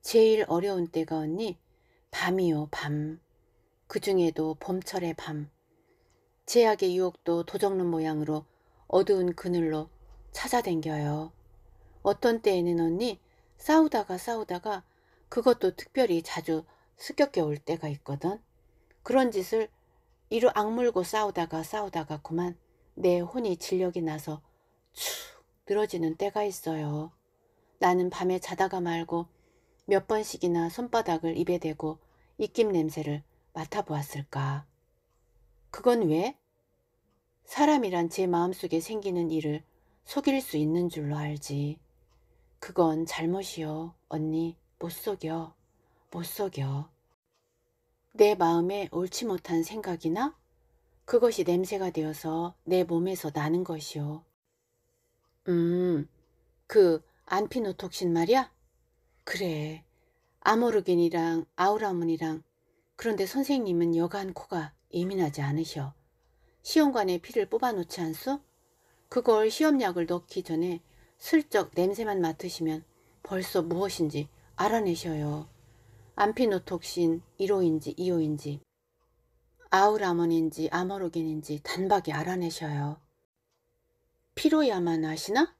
제일 어려운 때가 언니 밤이요 밤. 그 중에도 봄철의 밤. 제약의 유혹도 도적눈 모양으로 어두운 그늘로 찾아댕겨요. 어떤 때에는 언니 싸우다가 싸우다가 그것도 특별히 자주 습격해 올 때가 있거든. 그런 짓을 이루 악물고 싸우다가 싸우다가 그만 내 혼이 진력이 나서 축 늘어지는 때가 있어요. 나는 밤에 자다가 말고 몇 번씩이나 손바닥을 입에 대고 입김 냄새를 맡아보았을까. 그건 왜? 사람이란 제 마음속에 생기는 일을 속일 수 있는 줄로 알지. 그건 잘못이요. 언니, 못 속여. 못 속여. 내 마음에 옳지 못한 생각이나 그것이 냄새가 되어서 내 몸에서 나는 것이요. 음, 그 안피노톡신 말이야? 그래. 아모르겐이랑 아우라문이랑 그런데 선생님은 여간 코가 예민하지 않으셔. 시험관에 피를 뽑아놓지 않소? 그걸 시험약을 넣기 전에 슬쩍 냄새만 맡으시면 벌써 무엇인지 알아내셔요. 암피노톡신 1호인지 2호인지 아우라몬인지 아모르겐인지 단박에 알아내셔요. 피로야만 아시나?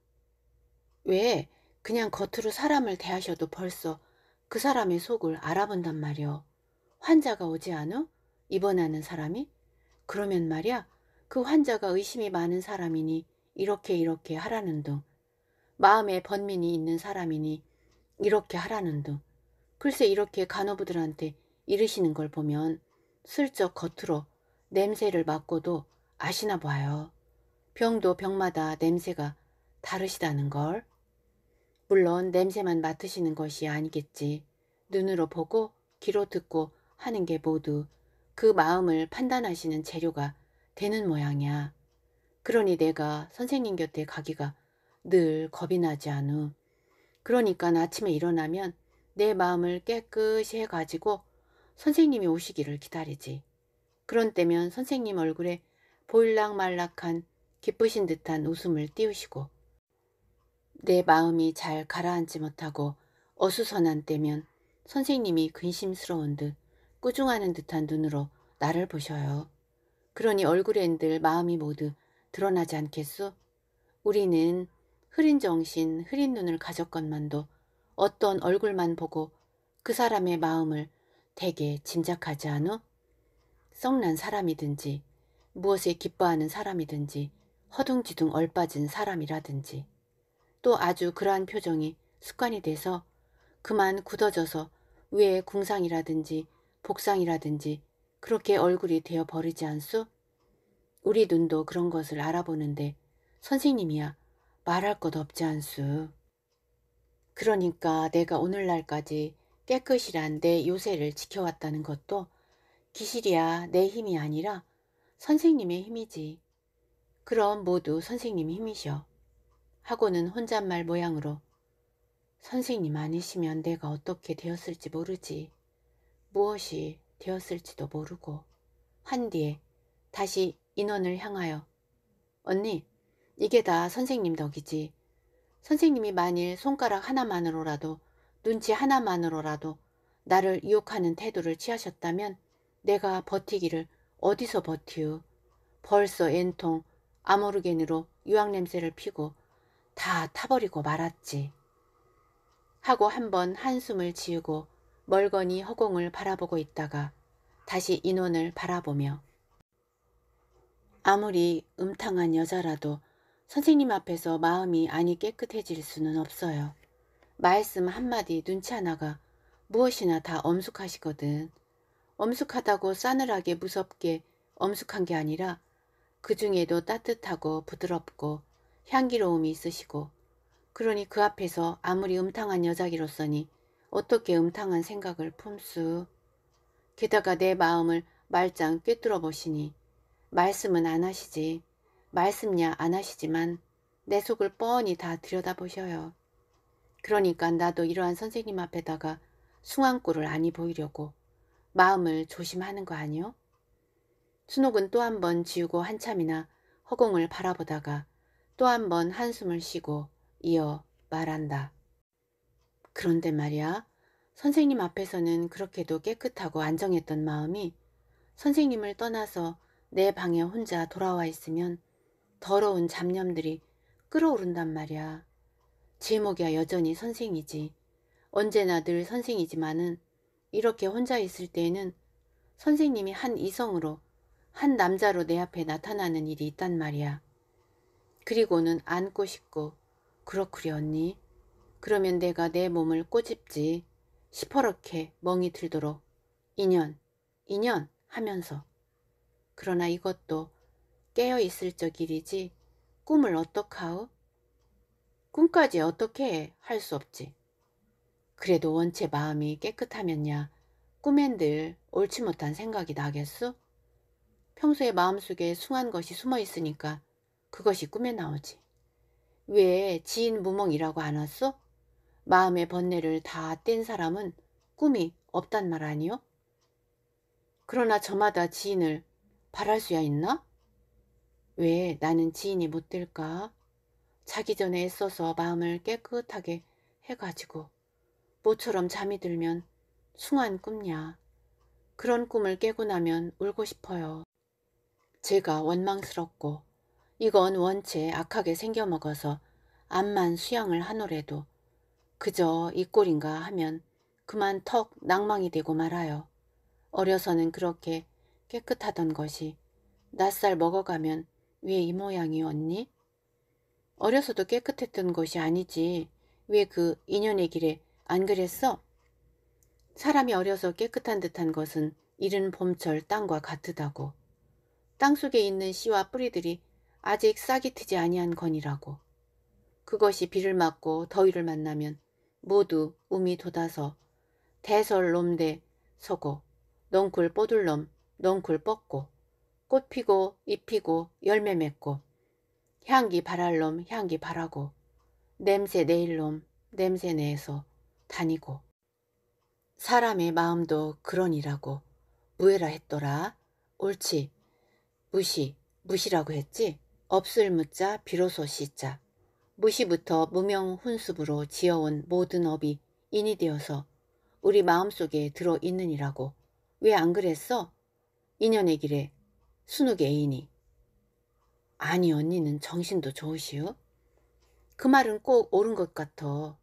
왜 그냥 겉으로 사람을 대하셔도 벌써 그 사람의 속을 알아본단 말이오. 환자가 오지 않아? 입원하는 사람이? 그러면 말이야 그 환자가 의심이 많은 사람이니 이렇게 이렇게 하라는 둥. 마음에 번민이 있는 사람이니 이렇게 하라는 둥. 글쎄 이렇게 간호부들한테 이르시는 걸 보면 슬쩍 겉으로 냄새를 맡고도 아시나 봐요. 병도 병마다 냄새가 다르시다는 걸. 물론 냄새만 맡으시는 것이 아니겠지. 눈으로 보고 귀로 듣고 하는 게 모두 그 마음을 판단하시는 재료가 되는 모양이야. 그러니 내가 선생님 곁에 가기가 늘 겁이 나지 않음. 그러니까 아침에 일어나면 내 마음을 깨끗이 해가지고 선생님이 오시기를 기다리지. 그런 때면 선생님 얼굴에 보일락말락한 기쁘신 듯한 웃음을 띄우시고 내 마음이 잘 가라앉지 못하고 어수선한 때면 선생님이 근심스러운 듯 꾸중하는 듯한 눈으로 나를 보셔요. 그러니 얼굴엔 들 마음이 모두 드러나지 않겠소? 우리는 흐린 정신, 흐린 눈을 가졌건만도 어떤 얼굴만 보고 그 사람의 마음을 대개 짐작하지 않어? 썩난 사람이든지 무엇에 기뻐하는 사람이든지 허둥지둥 얼빠진 사람이라든지 또 아주 그러한 표정이 습관이 돼서 그만 굳어져서 위에 궁상이라든지 복상이라든지 그렇게 얼굴이 되어 버리지 않소 우리 눈도 그런 것을 알아보는데 선생님이야 말할 것 없지 않소 그러니까 내가 오늘날까지 깨끗이란 내 요새를 지켜왔다는 것도 기실이야 내 힘이 아니라 선생님의 힘이지. 그럼 모두 선생님 힘이셔. 하고는 혼잣말 모양으로 선생님 아니시면 내가 어떻게 되었을지 모르지 무엇이 되었을지도 모르고 한 뒤에 다시 인원을 향하여 언니 이게 다 선생님 덕이지 선생님이 만일 손가락 하나만으로라도 눈치 하나만으로라도 나를 유혹하는 태도를 취하셨다면 내가 버티기를 어디서 버티우 벌써 엔통 아모르겐으로 유황 냄새를 피고 다 타버리고 말았지. 하고 한 번 한숨을 지우고 멀거니 허공을 바라보고 있다가 다시 인원을 바라보며 아무리 음탕한 여자라도 선생님 앞에서 마음이 아니 깨끗해질 수는 없어요. 말씀 한마디 눈치 하나가 무엇이나 다 엄숙하시거든. 엄숙하다고 싸늘하게 무섭게 엄숙한 게 아니라 그 중에도 따뜻하고 부드럽고 향기로움이 있으시고 그러니 그 앞에서 아무리 음탕한 여자기로서니 어떻게 음탕한 생각을 품수. 게다가 내 마음을 말짱 꿰뚫어 보시니 말씀은 안 하시지. 말씀냐안 하시지만 내 속을 뻔히 다 들여다보셔요. 그러니까 나도 이러한 선생님 앞에다가 숭앙꾸를 아니 보이려고 마음을 조심하는 거 아니요? 순옥은 또 한 번 지우고 한참이나 허공을 바라보다가 또한번 한숨을 쉬고 이어 말한다. 그런데 말이야, 선생님 앞에서는 그렇게도 깨끗하고 안정했던 마음이 선생님을 떠나서 내 방에 혼자 돌아와 있으면 더러운 잡념들이 끌어오른단 말이야. 제목이야 여전히 선생이지. 언제나 늘 선생이지만은 이렇게 혼자 있을 때에는 선생님이 한 이성으로 한 남자로 내 앞에 나타나는 일이 있단 말이야. 그리고는 안고 싶고 그렇구려 언니. 그러면 내가 내 몸을 꼬집지. 시퍼렇게 멍이 들도록 인연, 인연 하면서. 그러나 이것도 깨어있을 적 일이지 꿈을 어떡하오? 꿈까지 어떻게 할 수 없지. 그래도 원체 마음이 깨끗하면야 꿈엔 늘 옳지 못한 생각이 나겠소? 평소에 마음속에 숭한 것이 숨어 있으니까 그것이 꿈에 나오지. 왜 지인 무몽이라고 안 왔어? 마음의 번뇌를 다 뗀 사람은 꿈이 없단 말 아니요? 그러나 저마다 지인을 바랄 수야 있나? 왜 나는 지인이 못 될까? 자기 전에 애써서 마음을 깨끗하게 해가지고 모처럼 잠이 들면 숭한 꿈냐. 그런 꿈을 깨고 나면 울고 싶어요. 제가 원망스럽고 이건 원체 악하게 생겨먹어서 암만 수양을 하노래도 그저 이 꼴인가 하면 그만 턱 낭망이 되고 말아요. 어려서는 그렇게 깨끗하던 것이 낯살 먹어가면 왜 이 모양이었니? 어려서도 깨끗했던 것이 아니지 왜 그 인연의 길에 안 그랬어? 사람이 어려서 깨끗한 듯한 것은 이른 봄철 땅과 같으다고. 땅 속에 있는 씨와 뿌리들이 아직 싹이 트지 아니한 건이라고. 그것이 비를 맞고 더위를 만나면 모두 움이 돋아서 대설 놈대 서고 넝쿨 뽀들놈 넝쿨 뻗고 꽃 피고 입히고 열매 맺고 향기 바랄 놈 향기 바라고 냄새 내일 놈 냄새 내서 다니고 사람의 마음도 그러니라고 무해라 했더라 옳지 무시 무시라고 했지 없을 묻자 비로소 시자 무시부터 무명 훈습으로 지어온 모든 업이 인이 되어서 우리 마음속에 들어있느니라고 왜 안 그랬어? 인연의 길에 순욱 애인이 아니 언니는 정신도 좋으시오? 그 말은 꼭 옳은 것 같아.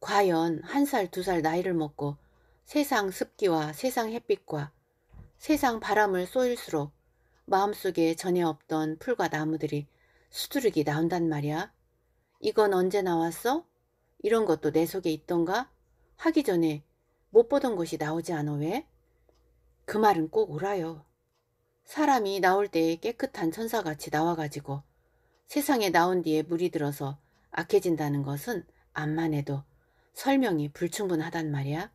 과연 한 살 두 살 나이를 먹고 세상 습기와 세상 햇빛과 세상 바람을 쏘일수록 마음속에 전에 없던 풀과 나무들이 수두룩이 나온단 말이야. 이건 언제 나왔어? 이런 것도 내 속에 있던가? 하기 전에 못 보던 것이 나오지 않아 왜? 그 말은 꼭 오라요. 사람이 나올 때에 깨끗한 천사같이 나와가지고 세상에 나온 뒤에 물이 들어서 악해진다는 것은 암만 해도 설명이 불충분하단 말이야.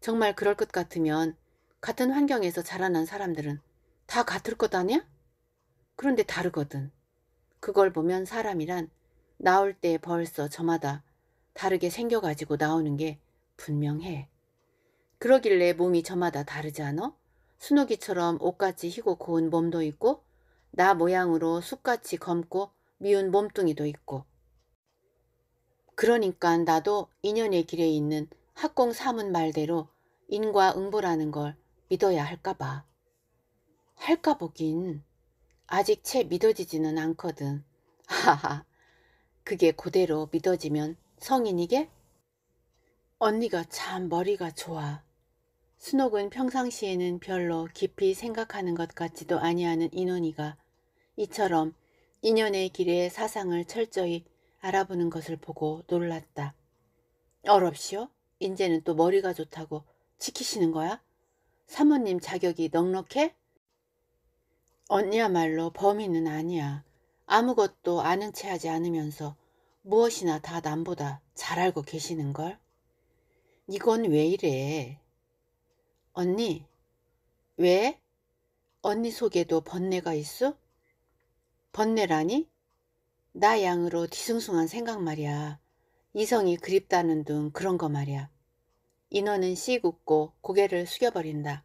정말 그럴 것 같으면 같은 환경에서 자라난 사람들은 다 같을 것 아냐? 그런데 다르거든. 그걸 보면 사람이란 나올 때 벌써 저마다 다르게 생겨가지고 나오는 게 분명해. 그러길래 몸이 저마다 다르지 않아 수노기처럼 옷같이 희고 고운 몸도 있고 나 모양으로 숲같이 검고 미운 몸뚱이도 있고 그러니까 나도 인연의 길에 있는 학공 사문 말대로 인과 응보라는 걸 믿어야 할까 봐. 할까 보긴 아직 채 믿어지지는 않거든. 하하 그게 그대로 믿어지면 성인이게? 언니가 참 머리가 좋아. 순옥은 평상시에는 별로 깊이 생각하는 것 같지도 아니하는 인원이가 이처럼 인연의 길에 사상을 철저히 알아보는 것을 보고 놀랐다. 얼없이요? 인제는 또 머리가 좋다고 지키시는 거야? 사모님 자격이 넉넉해? 언니야말로 범인은 아니야. 아무것도 아는 체 하지 않으면서 무엇이나 다 남보다 잘 알고 계시는걸? 이건 왜 이래? 언니, 왜? 언니 속에도 번뇌가 있어? 번뇌라니? 나 양으로 뒤숭숭한 생각 말이야. 이성이 그립다는 둥 그런 거 말이야. 인어는씩 웃고 고개를 숙여버린다.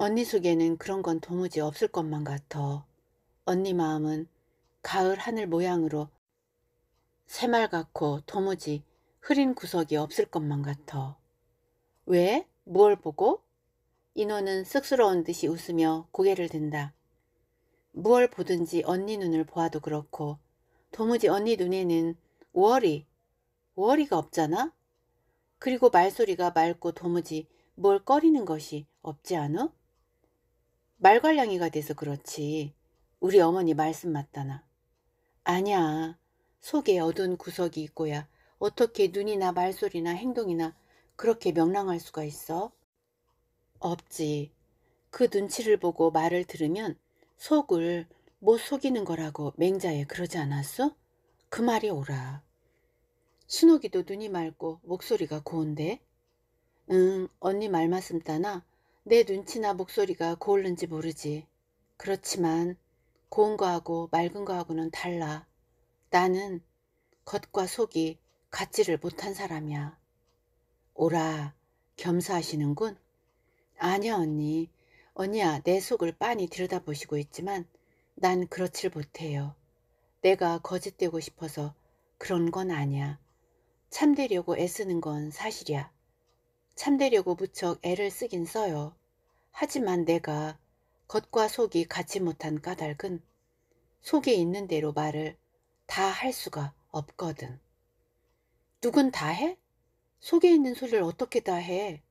언니 속에는 그런 건 도무지 없을 것만 같아. 언니 마음은 가을 하늘 모양으로 새말갛고 도무지 흐린 구석이 없을 것만 같아. 왜? 뭘 보고? 인호는 쑥스러운 듯이 웃으며 고개를 든다. 무얼 보든지 언니 눈을 보아도 그렇고 도무지 언니 눈에는 워리, 워리가 없잖아? 그리고 말소리가 맑고 도무지 뭘 꺼리는 것이 없지 않아? 말괄량이가 돼서 그렇지. 우리 어머니 말씀 맞다나. 아니야. 속에 어두운 구석이 있고야 어떻게 눈이나 말소리나 행동이나 그렇게 명랑할 수가 있어? 없지. 그 눈치를 보고 말을 들으면 속을 못 속이는 거라고 맹자에 그러지 않았어? 그 말이 오라. 순옥이도 눈이 맑고 목소리가 고운데? 응, 언니 말 말씀 따나 내 눈치나 목소리가 고울는지 모르지. 그렇지만 고운 거하고 맑은 거하고는 달라. 나는 겉과 속이 같지를 못한 사람이야. 오라, 겸사하시는군? 아니야, 언니. 언니야, 내 속을 빤히 들여다보시고 있지만 난 그렇질 못해요. 내가 거짓되고 싶어서 그런 건 아니야. 참되려고 애쓰는 건 사실이야. 참되려고 무척 애를 쓰긴 써요. 하지만 내가 겉과 속이 같지 못한 까닭은 속에 있는 대로 말을 다 할 수가 없거든. 누군 다 해? 속에 있는 소리를 어떻게 다 해?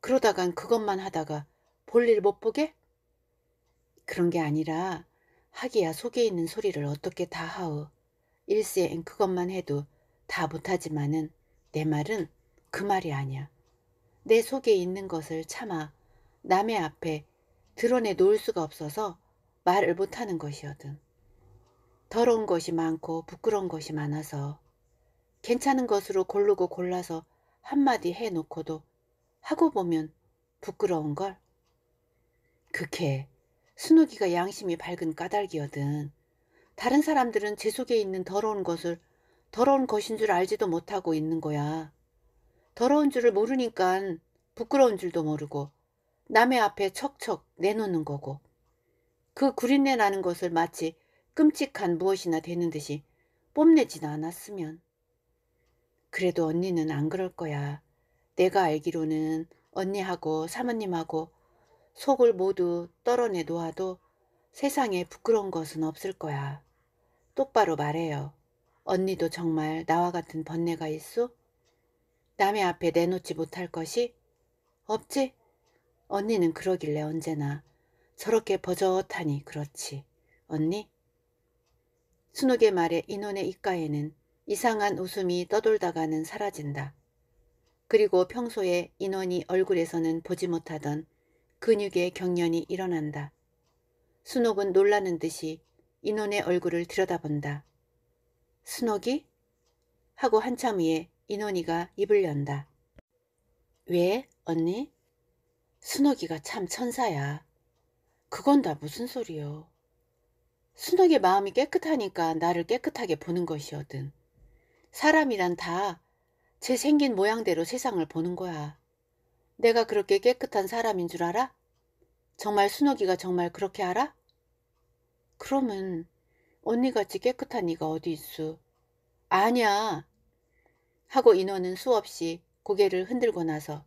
그러다간 그것만 하다가 볼 일 못 보게? 그런 게 아니라 하기야 속에 있는 소리를 어떻게 다 하오. 일세엔 그것만 해도 다 못하지만은 내 말은 그 말이 아니야. 내 속에 있는 것을 참아 남의 앞에 드러내 놓을 수가 없어서 말을 못하는 것이거든. 더러운 것이 많고 부끄러운 것이 많아서 괜찮은 것으로 고르고 골라서 한마디 해놓고도 하고 보면 부끄러운 걸. 그해 순욱기가 양심이 밝은 까닭이거든. 다른 사람들은 제 속에 있는 더러운 것을 더러운 것인 줄 알지도 못하고 있는 거야. 더러운 줄을 모르니까 부끄러운 줄도 모르고 남의 앞에 척척 내놓는 거고 그 구린내 나는 것을 마치 끔찍한 무엇이나 되는 듯이 뽐내진 지 않았으면 그래도 언니는 안 그럴 거야. 내가 알기로는 언니하고 사모님하고 속을 모두 떨어내 놓아도 세상에 부끄러운 것은 없을 거야. 똑바로 말해요. 언니도 정말 나와 같은 번뇌가 있어? 남의 앞에 내놓지 못할 것이? 없지? 언니는 그러길래 언제나 저렇게 버젓하니 그렇지. 언니? 순옥의 말에 인원의 입가에는 이상한 웃음이 떠돌다가는 사라진다. 그리고 평소에 인원이 얼굴에서는 보지 못하던 근육의 경련이 일어난다. 순옥은 놀라는 듯이 인원의 얼굴을 들여다본다. 순옥이? 하고 한참 후에 인원이가 입을 연다. 왜, 언니? 순옥이가 참 천사야. 그건 다 무슨 소리요. 순옥의 마음이 깨끗하니까 나를 깨끗하게 보는 것이거든. 사람이란 다 제 생긴 모양대로 세상을 보는 거야. 내가 그렇게 깨끗한 사람인 줄 알아? 정말 순옥이가 정말 그렇게 알아? 그러면 언니같이 깨끗한 이가 어디 있수? 아니야. 하고 인원은 수없이 고개를 흔들고 나서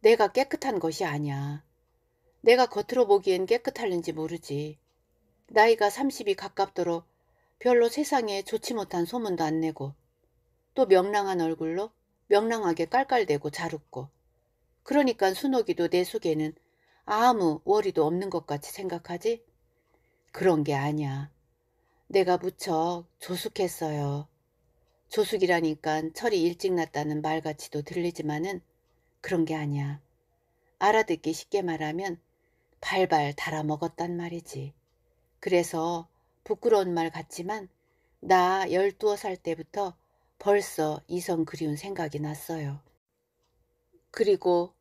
내가 깨끗한 것이 아니야. 내가 겉으로 보기엔 깨끗할는지 모르지. 나이가 30이 가깝도록 별로 세상에 좋지 못한 소문도 안 내고 또 명랑한 얼굴로 명랑하게 깔깔대고 잘 웃고 그러니까 순옥이도 내 속에는 아무 월이도 없는 것 같이 생각하지? 그런 게 아니야. 내가 무척 조숙했어요. 조숙이라니깐 철이 일찍 났다는 말같이도 들리지만은 그런 게 아니야. 알아듣기 쉽게 말하면 발발 달아먹었단 말이지. 그래서 부끄러운 말 같지만 나 12살 때부터 벌써 이성 그리운 생각이 났어요. 그리고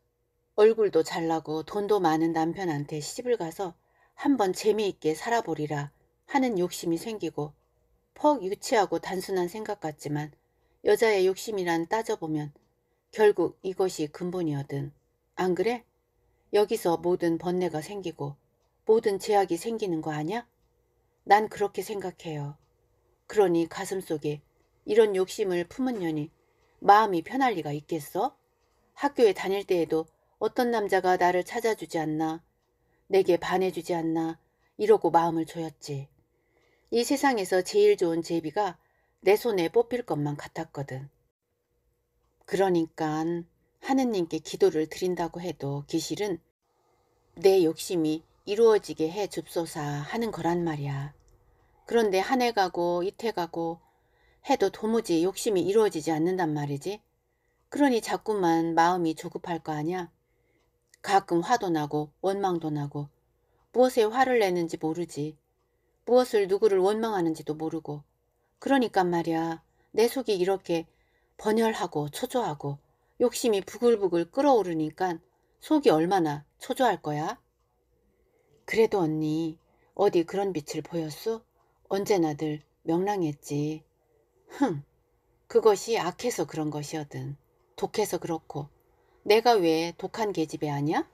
얼굴도 잘나고 돈도 많은 남편한테 시집을 가서 한번 재미있게 살아보리라 하는 욕심이 생기고 퍽 유치하고 단순한 생각 같지만 여자의 욕심이란 따져보면 결국 이것이 근본이거든. 안 그래? 여기서 모든 번뇌가 생기고 모든 제약이 생기는 거 아냐? 난 그렇게 생각해요. 그러니 가슴 속에 이런 욕심을 품은 년이 마음이 편할 리가 있겠어? 학교에 다닐 때에도 어떤 남자가 나를 찾아주지 않나, 내게 반해주지 않나 이러고 마음을 조였지. 이 세상에서 제일 좋은 제비가 내 손에 뽑힐 것만 같았거든. 그러니까 하느님께 기도를 드린다고 해도 기실은 내 욕심이 이루어지게 해줍소사 하는 거란 말이야. 그런데 한 해 가고 이태 가고 해도 도무지 욕심이 이루어지지 않는단 말이지. 그러니 자꾸만 마음이 조급할 거 아니야. 가끔 화도 나고 원망도 나고 무엇에 화를 내는지 모르지. 무엇을 누구를 원망하는지도 모르고. 그러니까 말이야 내 속이 이렇게 번열하고 초조하고 욕심이 부글부글 끓어오르니까 속이 얼마나 초조할 거야? 그래도 언니 어디 그런 빛을 보였소? 언제나 들 명랑했지. 흥, 그것이 악해서 그런 것이거든. 독해서 그렇고 내가 왜 독한 계집애 아니야?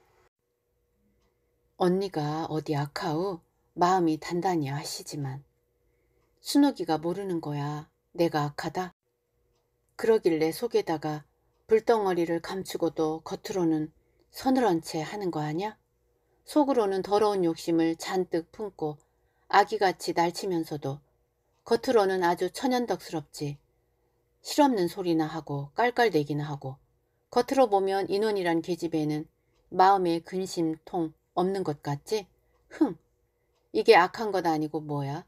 언니가 어디 악하우 마음이 단단히 아시지만 순옥이가 모르는 거야. 내가 악하다? 그러길래 속에다가 불덩어리를 감추고도 겉으로는 서늘한 채 하는 거 아냐? 속으로는 더러운 욕심을 잔뜩 품고 아기같이 날치면서도 겉으로는 아주 천연덕스럽지 실없는 소리나 하고 깔깔대기나 하고 겉으로 보면 인원이란 계집애는 마음에 근심, 통 없는 것 같지? 흥! 이게 악한 것 아니고 뭐야?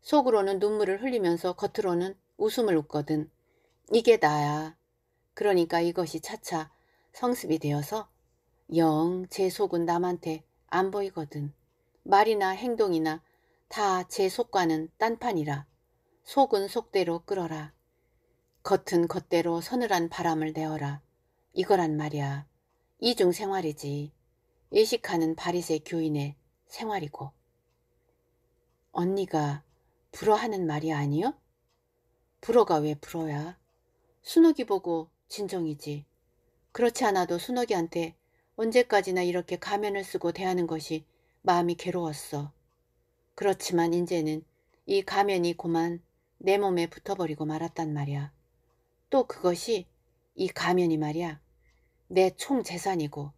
속으로는 눈물을 흘리면서 겉으로는 웃음을 웃거든. 이게 나야. 그러니까 이것이 차차 성습이 되어서 영 제 속은 남한테 안 보이거든. 말이나 행동이나 다 제 속과는 딴판이라. 속은 속대로 끌어라. 겉은 겉대로 서늘한 바람을 내어라. 이거란 말이야. 이중 생활이지. 의식하는 바리새 교인의 생활이고. 언니가 불어하는 말이 아니요? 불어가 왜 불어야? 순옥이 보고 진정이지. 그렇지 않아도 순옥이한테 언제까지나 이렇게 가면을 쓰고 대하는 것이 마음이 괴로웠어. 그렇지만 이제는 이 가면이 고만 내 몸에 붙어버리고 말았단 말이야. 또 그것이 이 가면이 말이야. 내 총 재산이고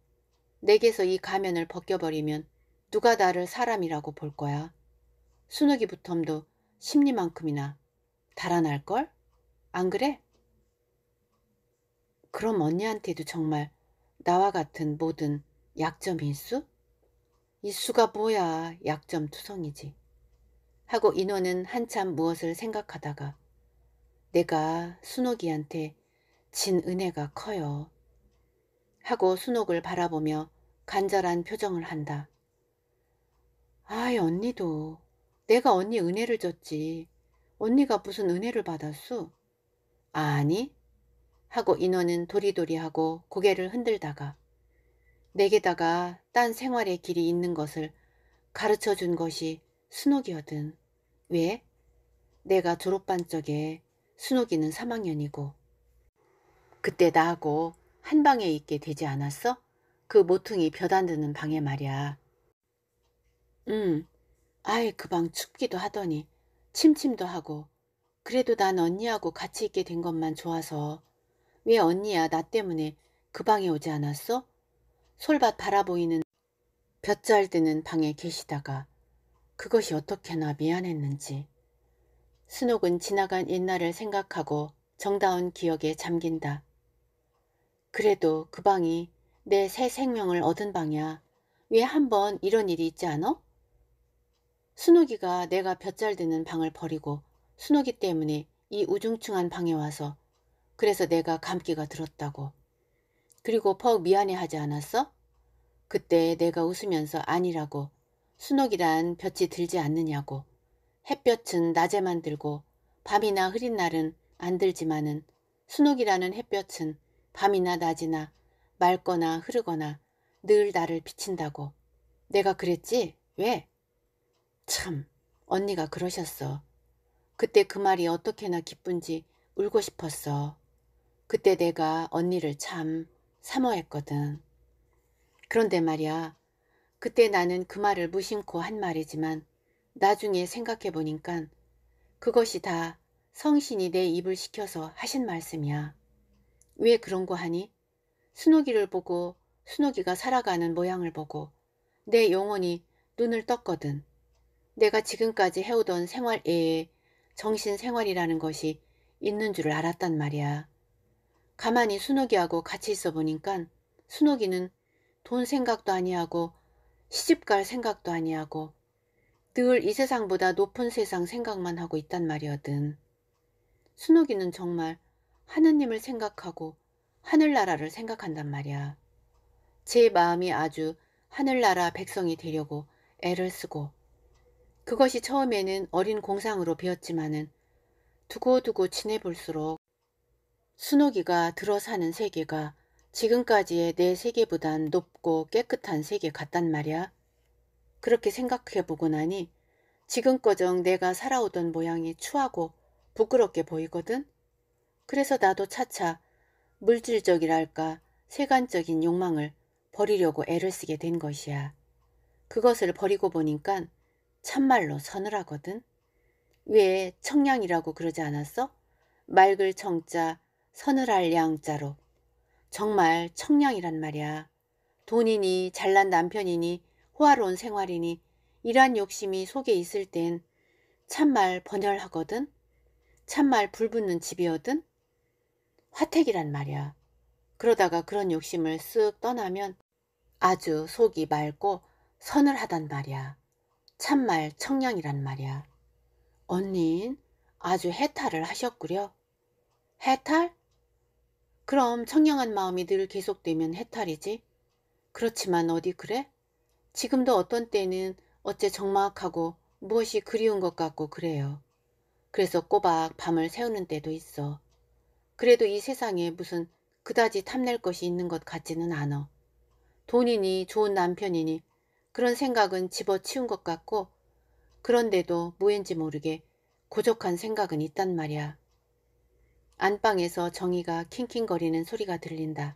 내게서 이 가면을 벗겨버리면 누가 나를 사람이라고 볼 거야. 순옥이 부텀도 심리만큼이나 달아날걸? 안 그래? 그럼 언니한테도 정말 나와 같은 모든 약점 인수? 이수가 뭐야 약점 투성이지. 하고 인호는 한참 무엇을 생각하다가 내가 순옥이한테 진 은혜가 커요. 하고 순옥을 바라보며 간절한 표정을 한다. 아이 언니도 내가 언니 은혜를 줬지. 언니가 무슨 은혜를 받았수? 아니 하고 인원은 도리도리하고 고개를 흔들다가 내게다가 딴 생활의 길이 있는 것을 가르쳐 준 것이 순옥이거든. 왜? 내가 졸업반쪽에 순옥이는 3학년이고 그때 나하고 한 방에 있게 되지 않았어? 그 모퉁이 벼단드는 방에 말이야. 응. 아예그 방 춥기도 하더니 침침도 하고 그래도 난 언니하고 같이 있게 된 것만 좋아서 왜 언니야 나 때문에 그 방에 오지 않았어? 솔밭 바라보이는 볕잘 드는 방에 계시다가 그것이 어떻게나 미안했는지 스녹은 지나간 옛날을 생각하고 정다운 기억에 잠긴다. 그래도 그 방이 내 새 생명을 얻은 방이야. 왜 한 번 이런 일이 있지 않어? 순옥이가 내가 볕잘 드는 방을 버리고 순옥이 때문에 이 우중충한 방에 와서 그래서 내가 감기가 들었다고. 그리고 퍽 미안해하지 않았어? 그때 내가 웃으면서 아니라고 순옥이란 볕이 들지 않느냐고 햇볕은 낮에만 들고 밤이나 흐린 날은 안 들지만은 순옥이라는 햇볕은 밤이나 낮이나 맑거나 흐르거나 늘 나를 비친다고 내가 그랬지? 왜? 참 언니가 그러셨어. 그때 그 말이 어떻게나 기쁜지 울고 싶었어. 그때 내가 언니를 참 사모했거든. 그런데 말이야. 그때 나는 그 말을 무심코 한 말이지만 나중에 생각해보니까 그것이 다 성신이 내 입을 시켜서 하신 말씀이야. 왜 그런 거 하니? 순옥이를 보고 순옥이가 살아가는 모양을 보고 내 영혼이 눈을 떴거든. 내가 지금까지 해오던 생활 외에 정신 생활이라는 것이 있는 줄 알았단 말이야. 가만히 순옥이하고 같이 있어 보니까 순옥이는 돈 생각도 아니하고 시집갈 생각도 아니하고 늘 이 세상보다 높은 세상 생각만 하고 있단 말이거든. 순옥이는 정말 하느님을 생각하고 하늘나라를 생각한단 말이야. 제 마음이 아주 하늘나라 백성이 되려고 애를 쓰고 그것이 처음에는 어린 공상으로 비었지만은 두고두고 지내볼수록 순옥이가 들어 사는 세계가 지금까지의 내 세계보단 높고 깨끗한 세계 같단 말이야. 그렇게 생각해보고 나니 지금꺼정 내가 살아오던 모양이 추하고 부끄럽게 보이거든. 그래서 나도 차차 물질적이랄까 세간적인 욕망을 버리려고 애를 쓰게 된 것이야. 그것을 버리고 보니깐 참말로 서늘하거든. 왜 청량이라고 그러지 않았어? 맑을 청자 서늘할 양자로 정말 청량이란 말이야. 돈이니 잘난 남편이니 호화로운 생활이니 이러한 욕심이 속에 있을 땐 참말 번열하거든 참말 불붙는 집이거든 화택이란 말이야. 그러다가 그런 욕심을 쓱 떠나면 아주 속이 맑고 서늘하단 말이야. 참말 청량이란 말이야. 언닌 아주 해탈을 하셨구려. 해탈? 그럼 청량한 마음이 늘 계속되면 해탈이지. 그렇지만 어디 그래? 지금도 어떤 때는 어째 적막하고 무엇이 그리운 것 같고 그래요. 그래서 꼬박 밤을 새우는 때도 있어. 그래도 이 세상에 무슨 그다지 탐낼 것이 있는 것 같지는 않아. 돈이니 좋은 남편이니 그런 생각은 집어치운 것 같고 그런데도 무엔지 모르게 고적한 생각은 있단 말이야. 안방에서 정희가 킹킹거리는 소리가 들린다.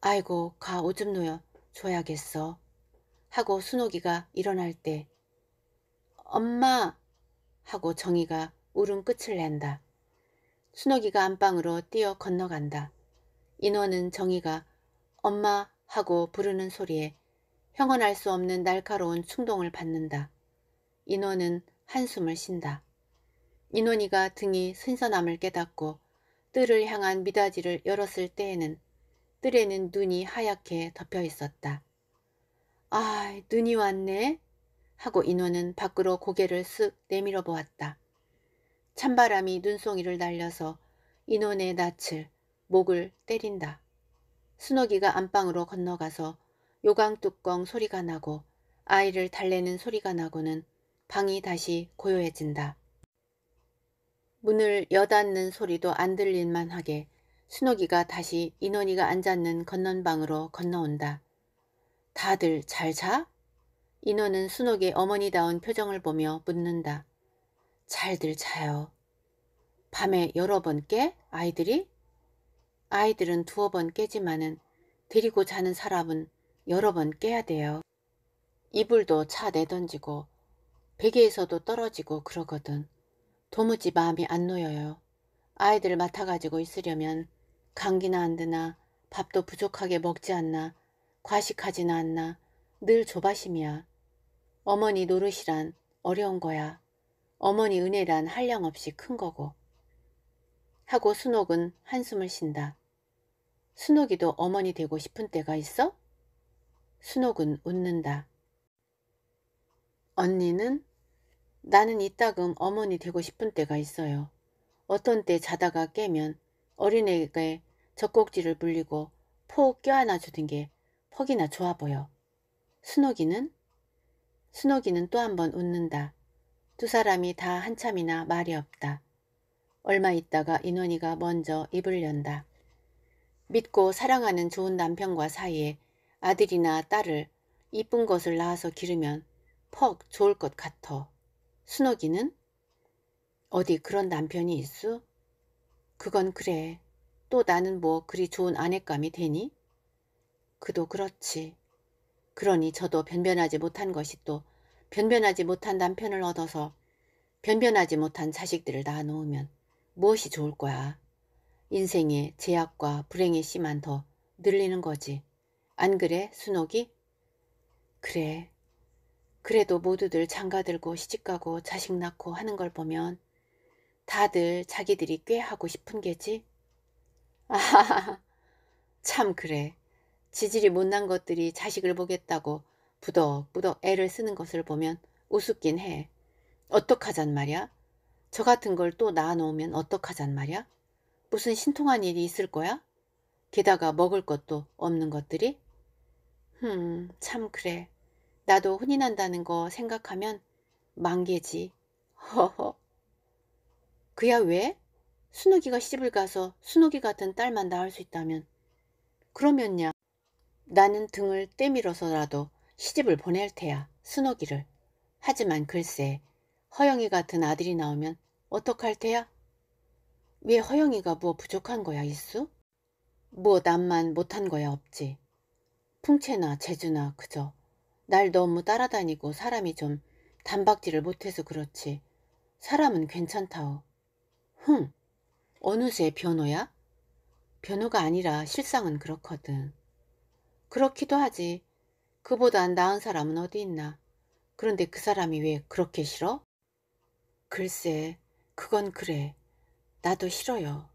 아이고 가 오줌 놓여 줘야겠어. 하고 순옥이가 일어날 때 엄마 하고 정희가 울음 끝을 낸다. 순옥이가 안방으로 뛰어 건너간다. 인원은 정희가 엄마 하고 부르는 소리에 형언할 수 없는 날카로운 충동을 받는다. 인원은 한숨을 쉰다. 인원이가 등이 신선함을 깨닫고 뜰을 향한 미닫이를 열었을 때에는 뜰에는 눈이 하얗게 덮여 있었다. 아, 눈이 왔네 하고 인원은 밖으로 고개를 쓱 내밀어 보았다. 찬바람이 눈송이를 날려서 인원의 낯을 목을 때린다. 순옥이가 안방으로 건너가서 요강 뚜껑 소리가 나고 아이를 달래는 소리가 나고는 방이 다시 고요해진다. 문을 여닫는 소리도 안 들릴 만하게 순옥이가 다시 인원이가 앉았는 건넌방으로 건너온다. 다들 잘 자? 인원은 순옥의 어머니다운 표정을 보며 묻는다. 잘들 자요. 밤에 여러 번 깨? 아이들이? 아이들은 두어 번 깨지만은 데리고 자는 사람은 여러 번 깨야 돼요. 이불도 차 내던지고 베개에서도 떨어지고 그러거든. 도무지 마음이 안 놓여요. 아이들 맡아가지고 있으려면 감기나 안 드나 밥도 부족하게 먹지 않나 과식하지나 않나 늘 조바심이야. 어머니 노릇이란 어려운 거야. 어머니 은혜란 한량 없이 큰 거고. 하고 순옥은 한숨을 쉰다. 순옥이도 어머니 되고 싶은 때가 있어? 순옥은 웃는다. 언니는 나는 이따금 어머니 되고 싶은 때가 있어요. 어떤 때 자다가 깨면 어린애에게 젖꼭지를 물리고 포 껴안아 주는게 퍽이나 좋아 보여. 순옥이는? 순옥이는 또 한 번 웃는다. 두 사람이 다 한참이나 말이 없다. 얼마 있다가 인원이가 먼저 입을 연다. 믿고 사랑하는 좋은 남편과 사이에 아들이나 딸을 이쁜 것을 낳아서 기르면 퍽 좋을 것 같아. 순옥이는 어디 그런 남편이 있수? 그건 그래. 또 나는 뭐 그리 좋은 아내감이 되니? 그도 그렇지. 그러니 저도 변변하지 못한 것이 또 변변하지 못한 남편을 얻어서 변변하지 못한 자식들을 낳아놓으면 무엇이 좋을 거야. 인생의 제약과 불행의 씨만 더 늘리는 거지. 안 그래, 순옥이? 그래, 그래도 모두들 장가들고 시집가고 자식 낳고 하는 걸 보면 다들 자기들이 꽤 하고 싶은 게지? 아하하 참 그래. 지질이 못난 것들이 자식을 보겠다고 부덕부덕 애를 쓰는 것을 보면 우습긴 해. 어떡하잔 말야? 이저 같은 걸 또 낳아놓으면 어떡하잔 말야? 이 무슨 신통한 일이 있을 거야? 게다가 먹을 것도 없는 것들이? 흠, 참 그래. 나도 혼인난다는거 생각하면 망개지 허허. 그야 왜? 순옥이가 시집을 가서 순옥이 같은 딸만 낳을 수 있다면 그러면야 나는 등을 떼밀어서라도 시집을 보낼 테야 순옥이를 하지만 글쎄 허영이 같은 아들이 나오면 어떡할 테야? 왜 허영이가 뭐 부족한 거야 이수? 뭐엇만 못한 거야 없지 풍채나 재주나 그저 날 너무 따라다니고 사람이 좀 단박질을 못해서 그렇지. 사람은 괜찮다오. 흥! 어느새 변호야? 변호가 아니라 실상은 그렇거든. 그렇기도 하지. 그보단 나은 사람은 어디 있나. 그런데 그 사람이 왜 그렇게 싫어? 글쎄, 그건 그래. 나도 싫어요.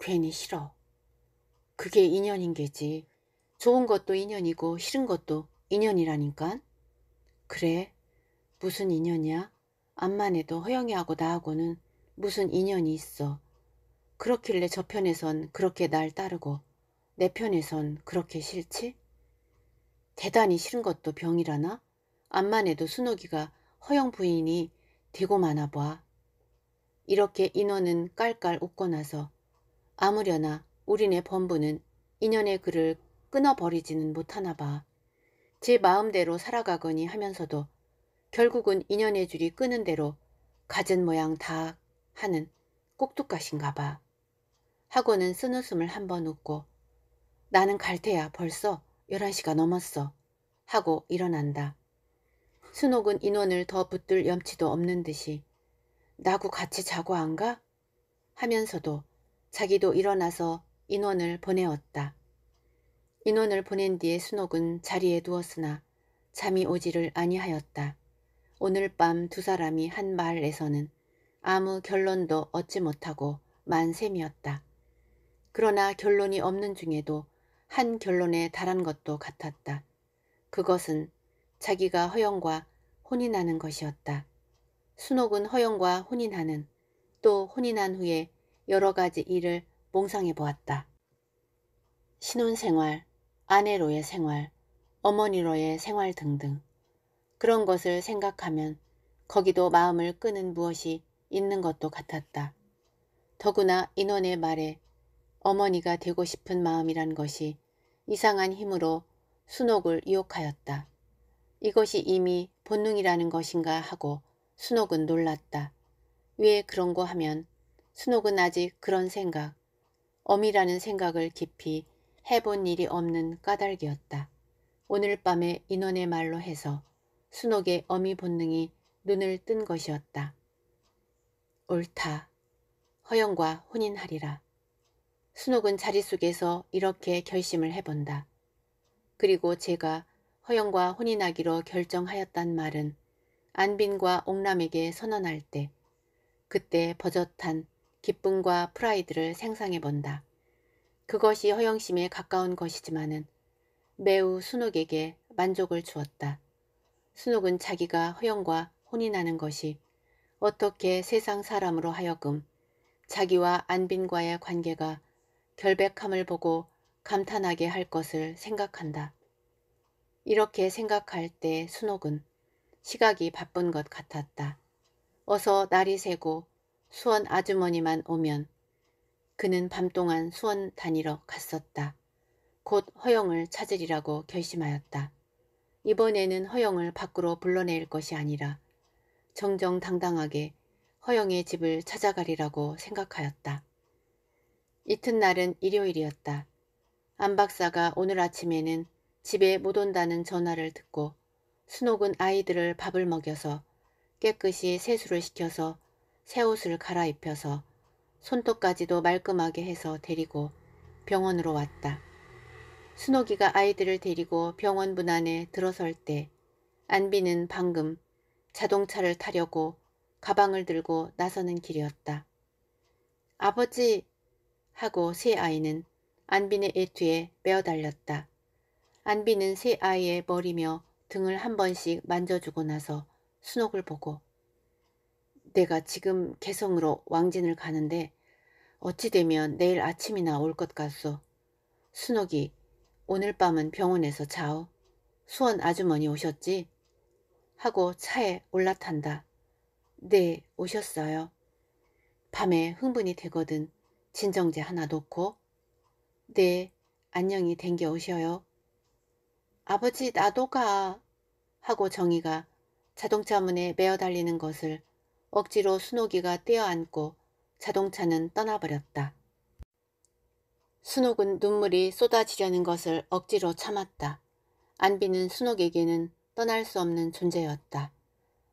괜히 싫어. 그게 인연인 게지. 좋은 것도 인연이고 싫은 것도 인연이라니까. 그래. 무슨 인연이야? 암만 해도 허영이하고 나하고는 무슨 인연이 있어. 그렇길래 저편에선 그렇게 날 따르고 내 편에선 그렇게 싫지? 대단히 싫은 것도 병이라나? 암만 해도 순옥이가 허영 부인이 되고 마나 봐. 이렇게 인원은 깔깔 웃고 나서 아무려나 우리네 범부는 인연의 글을 끊어버리지는 못하나 봐. 제 마음대로 살아가거니 하면서도 결국은 인연의 줄이 끄는 대로 가진 모양 다 하는 꼭두까신가 봐. 하고는 쓴웃음을 한번 웃고 나는 갈 테야 벌써 11시가 넘었어 하고 일어난다. 순옥은 인원을 더 붙들 염치도 없는 듯이 나고 같이 자고 안 가? 하면서도 자기도 일어나서 인원을 보내었다. 인원을 보낸 뒤에 순옥은 자리에 누웠으나 잠이 오지를 아니하였다. 오늘 밤 두 사람이 한 말에서는 아무 결론도 얻지 못하고 만셈이었다. 그러나 결론이 없는 중에도 한 결론에 달한 것도 같았다. 그것은 자기가 허영과 혼인하는 것이었다. 순옥은 허영과 혼인하는 또 혼인한 후에 여러 가지 일을 몽상해 보았다. 신혼생활, 아내로의 생활, 어머니로의 생활 등등 그런 것을 생각하면 거기도 마음을 끄는 무엇이 있는 것도 같았다. 더구나 인원의 말에 어머니가 되고 싶은 마음이란 것이 이상한 힘으로 순옥을 유혹하였다. 이것이 이미 본능이라는 것인가 하고 순옥은 놀랐다. 왜 그런 거 하면 순옥은 아직 그런 생각, 어미라는 생각을 깊이 해본 일이 없는 까닭이었다. 오늘 밤에 인원의 말로 해서 순옥의 어미 본능이 눈을 뜬 것이었다. 옳다. 허영과 혼인하리라. 순옥은 자리속에서 이렇게 결심을 해본다. 그리고 제가 허영과 혼인하기로 결정하였단 말은 안빈과 옥남에게 선언할 때 그때 버젓한 기쁨과 프라이드를 생상해본다. 그것이 허영심에 가까운 것이지만은 매우 순옥에게 만족을 주었다. 순옥은 자기가 허영과 혼이 나는 것이 어떻게 세상 사람으로 하여금 자기와 안빈과의 관계가 결백함을 보고 감탄하게 할 것을 생각한다. 이렇게 생각할 때 순옥은 시각이 바쁜 것 같았다. 어서 날이 새고 수원 아주머니만 오면 그는 밤동안 수원 다니러 갔었다. 곧 허영을 찾으리라고 결심하였다. 이번에는 허영을 밖으로 불러낼 것이 아니라 정정당당하게 허영의 집을 찾아가리라고 생각하였다. 이튿날은 일요일이었다. 안 박사가 오늘 아침에는 집에 못 온다는 전화를 듣고 순옥은 아이들을 밥을 먹여서 깨끗이 세수를 시켜서 새 옷을 갈아입혀서 손톱까지도 말끔하게 해서 데리고 병원으로 왔다. 순옥이가 아이들을 데리고 병원 문 안에 들어설 때 안비는 방금 자동차를 타려고 가방을 들고 나서는 길이었다. 아버지! 하고 세 아이는 안비네 애투에 빼어달렸다. 안비는세 아이의 머리며 등을 한 번씩 만져주고 나서 순옥을 보고 내가 지금 개성으로 왕진을 가는데 어찌되면 내일 아침이나 올 것 같소. 순옥이 오늘 밤은 병원에서 자오. 수원 아주머니 오셨지? 하고 차에 올라탄다. 네, 오셨어요. 밤에 흥분이 되거든 진정제 하나 놓고 네, 안녕히 댕겨 오셔요. 아버지 나도 가 하고 정이가 자동차 문에 메어 달리는 것을 억지로 순옥이가 떼어안고 자동차는 떠나버렸다. 순옥은 눈물이 쏟아지려는 것을 억지로 참았다. 안빈은 순옥에게는 떠날 수 없는 존재였다.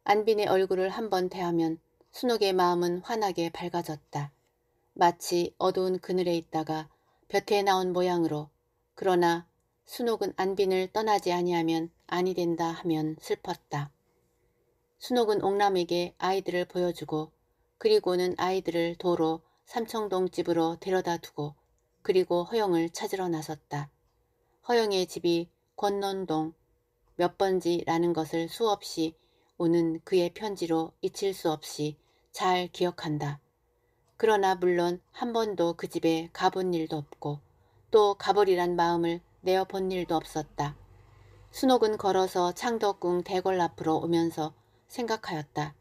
안빈의 얼굴을 한 번 대하면 순옥의 마음은 환하게 밝아졌다. 마치 어두운 그늘에 있다가 볕에 나온 모양으로 그러나 순옥은 안빈을 떠나지 아니하면 아니 된다 하면 슬펐다. 순옥은 옥남에게 아이들을 보여주고 그리고는 아이들을 도로 삼청동 집으로 데려다 두고 그리고 허영을 찾으러 나섰다. 허영의 집이 권논동 몇 번지라는 것을 수없이 오는 그의 편지로 잊힐 수 없이 잘 기억한다. 그러나 물론 한 번도 그 집에 가본 일도 없고 또 가버리란 마음을 내어 본 일도 없었다. 순옥은 걸어서 창덕궁 대궐 앞으로 오면서 생각하였다.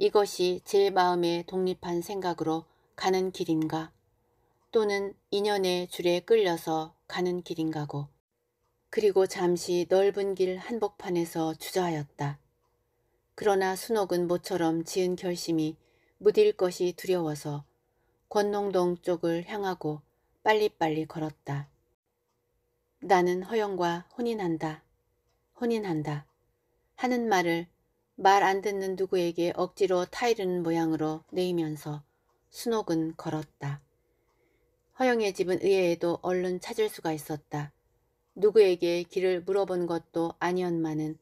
이것이 제 마음의 독립한 생각으로 가는 길인가 또는 인연의 줄에 끌려서 가는 길인가고 그리고 잠시 넓은 길 한복판에서 주저하였다. 그러나 순옥은 모처럼 지은 결심이 무딜 것이 두려워서 권농동 쪽을 향하고 빨리빨리 걸었다. 나는 허영과 혼인한다. 혼인한다. 하는 말을 말안 듣는 누구에게 억지로 타이르는 모양으로 내이면서 순옥은 걸었다. 허영의 집은 의외에도 얼른 찾을 수가 있었다. 누구에게 길을 물어본 것도 아니었마는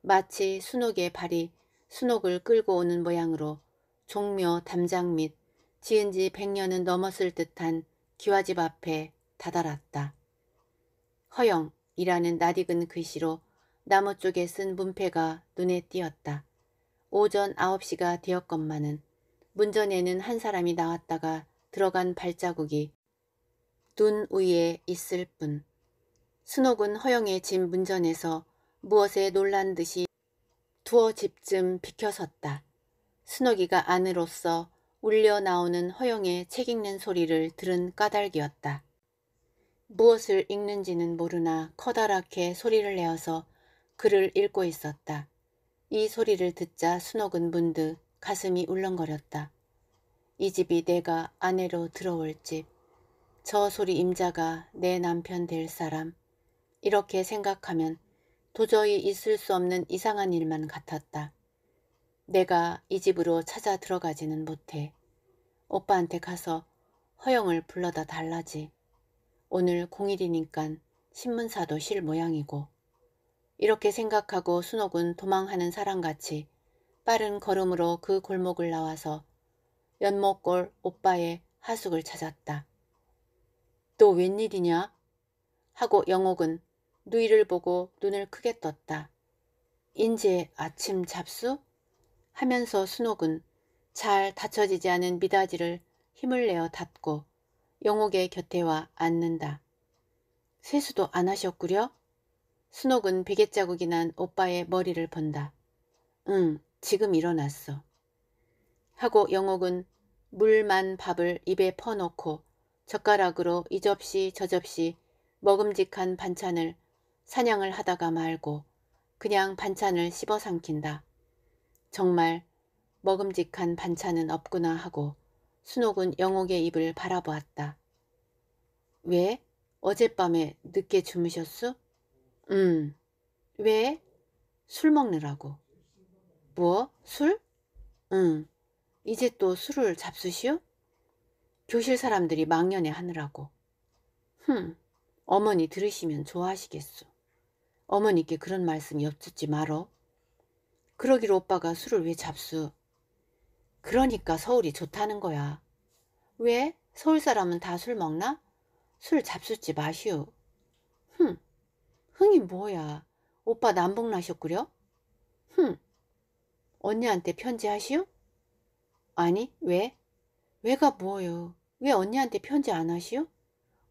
마치 순옥의 발이 순옥을 끌고 오는 모양으로 종묘 담장 및 지은 지 백년은 넘었을 듯한 기와집 앞에 다다랐다. 허영이라는 낯익은 글씨로 나무 쪽에 쓴 문패가 눈에 띄었다. 오전 9시가 되었건만은 문전에는 한 사람이 나왔다가 들어간 발자국이 눈 위에 있을 뿐. 순옥은 허영의 집 문전에서 무엇에 놀란 듯이 두어 집쯤 비켜섰다. 순옥이가 안으로서 울려 나오는 허영의 책 읽는 소리를 들은 까닭이었다. 무엇을 읽는지는 모르나 커다랗게 소리를 내어서 글을 읽고 있었다. 이 소리를 듣자 순옥은 문득 가슴이 울렁거렸다. 이 집이 내가 아내로 들어올 집. 저 소리 임자가 내 남편 될 사람. 이렇게 생각하면 도저히 있을 수 없는 이상한 일만 같았다. 내가 이 집으로 찾아 들어가지는 못해. 오빠한테 가서 허영을 불러다 달라지. 오늘 공일이니깐 신문사도 쉴 모양이고. 이렇게 생각하고 순옥은 도망하는 사람같이 빠른 걸음으로 그 골목을 나와서 연못골 오빠의 하숙을 찾았다. 또 웬일이냐? 하고 영옥은 누이를 보고 눈을 크게 떴다. 인제 아침 잡수? 하면서 순옥은 잘 다쳐지지 않은 미다지를 힘을 내어 닫고 영옥의 곁에 와 앉는다. 세수도 안 하셨구려? 순옥은 베갯자국이 난 오빠의 머리를 본다. 응, 지금 일어났어. 하고 영옥은 물만 밥을 입에 퍼놓고 젓가락으로 이 접시 저 접시 먹음직한 반찬을 사냥을 하다가 말고 그냥 반찬을 씹어 삼킨다. 정말 먹음직한 반찬은 없구나 하고 순옥은 영옥의 입을 바라보았다. 왜? 어젯밤에 늦게 주무셨수? 음. 왜? 술 먹느라고. 뭐? 술? 응. 이제 또 술을 잡수시오? 교실 사람들이 망년에 하느라고. 흠. 어머니 들으시면 좋아하시겠소. 어머니께 그런 말씀 엽듣지 말어. 그러기로 오빠가 술을 왜 잡수? 그러니까 서울이 좋다는 거야. 왜? 서울 사람은 다 술 먹나? 술 잡수지 마시오. 흠. 흥이 뭐야. 오빠 남북 나셨구려? 흥. 언니한테 편지하시오? 아니, 왜? 왜가 뭐요? 왜 언니한테 편지 안 하시오?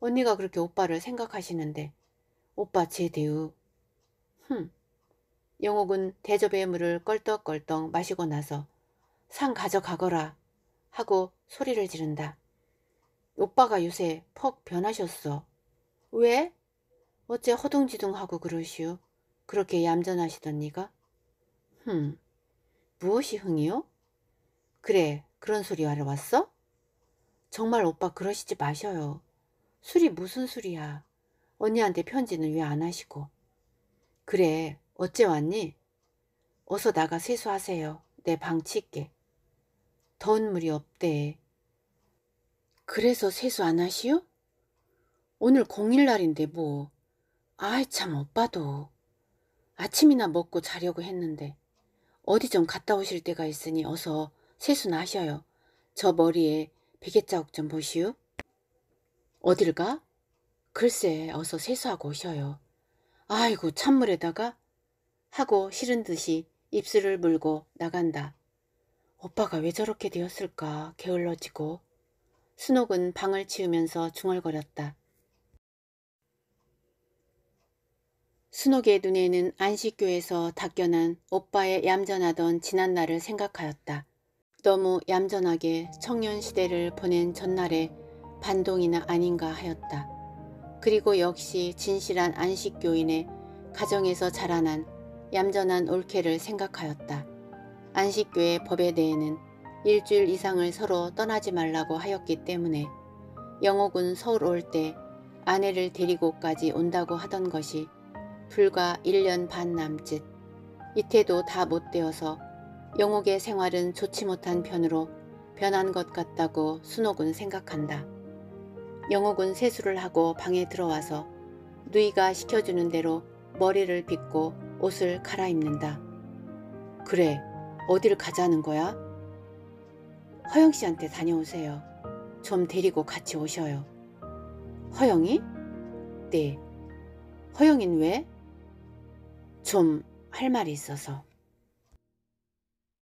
언니가 그렇게 오빠를 생각하시는데. 오빠 제대우. 흠. 영옥은 대접의 물을 껄떡껄떡 마시고 나서 상 가져가거라 하고 소리를 지른다. 오빠가 요새 퍽 변하셨어. 왜? 어째 허둥지둥하고 그러시오? 그렇게 얌전하시던 니가? 흠, 무엇이 흥이요? 그래, 그런 소리 하러 왔어? 정말 오빠 그러시지 마셔요. 술이 무슨 술이야. 언니한테 편지는 왜 안 하시고. 그래, 어째 왔니? 어서 나가 세수하세요. 내 방 칠게. 더운 물이 없대. 그래서 세수 안 하시오? 오늘 공일날인데 뭐. 아이 참 오빠도 아침이나 먹고 자려고 했는데 어디 좀 갔다 오실 때가 있으니 어서 세수나 하셔요. 저 머리에 베개 자국 좀 보시오. 어딜 가? 글쎄 어서 세수하고 오셔요. 아이고 찬물에다가 하고 싫은 듯이 입술을 물고 나간다. 오빠가 왜 저렇게 되었을까 게을러지고 순옥은 방을 치우면서 중얼거렸다. 순옥의 눈에는 안식교에서 닦여난 오빠의 얌전하던 지난날을 생각하였다. 너무 얌전하게 청년 시대를 보낸 전날에 반동이나 아닌가 하였다. 그리고 역시 진실한 안식교인의 가정에서 자라난 얌전한 올케를 생각하였다. 안식교의 법에 대해는 일주일 이상을 서로 떠나지 말라고 하였기 때문에 영옥은 서울 올 때 아내를 데리고까지 온다고 하던 것이 불과 1년 반 남짓 이태도 다 못되어서 영옥의 생활은 좋지 못한 편으로 변한 것 같다고 순옥은 생각한다. 영옥은 세수를 하고 방에 들어와서 누이가 시켜주는 대로 머리를 빗고 옷을 갈아입는다. 그래, 어딜 가자는 거야? 허영 씨한테 다녀오세요. 좀 데리고 같이 오셔요. 허영이? 네. 허영인 왜? 좀할 말이 있어서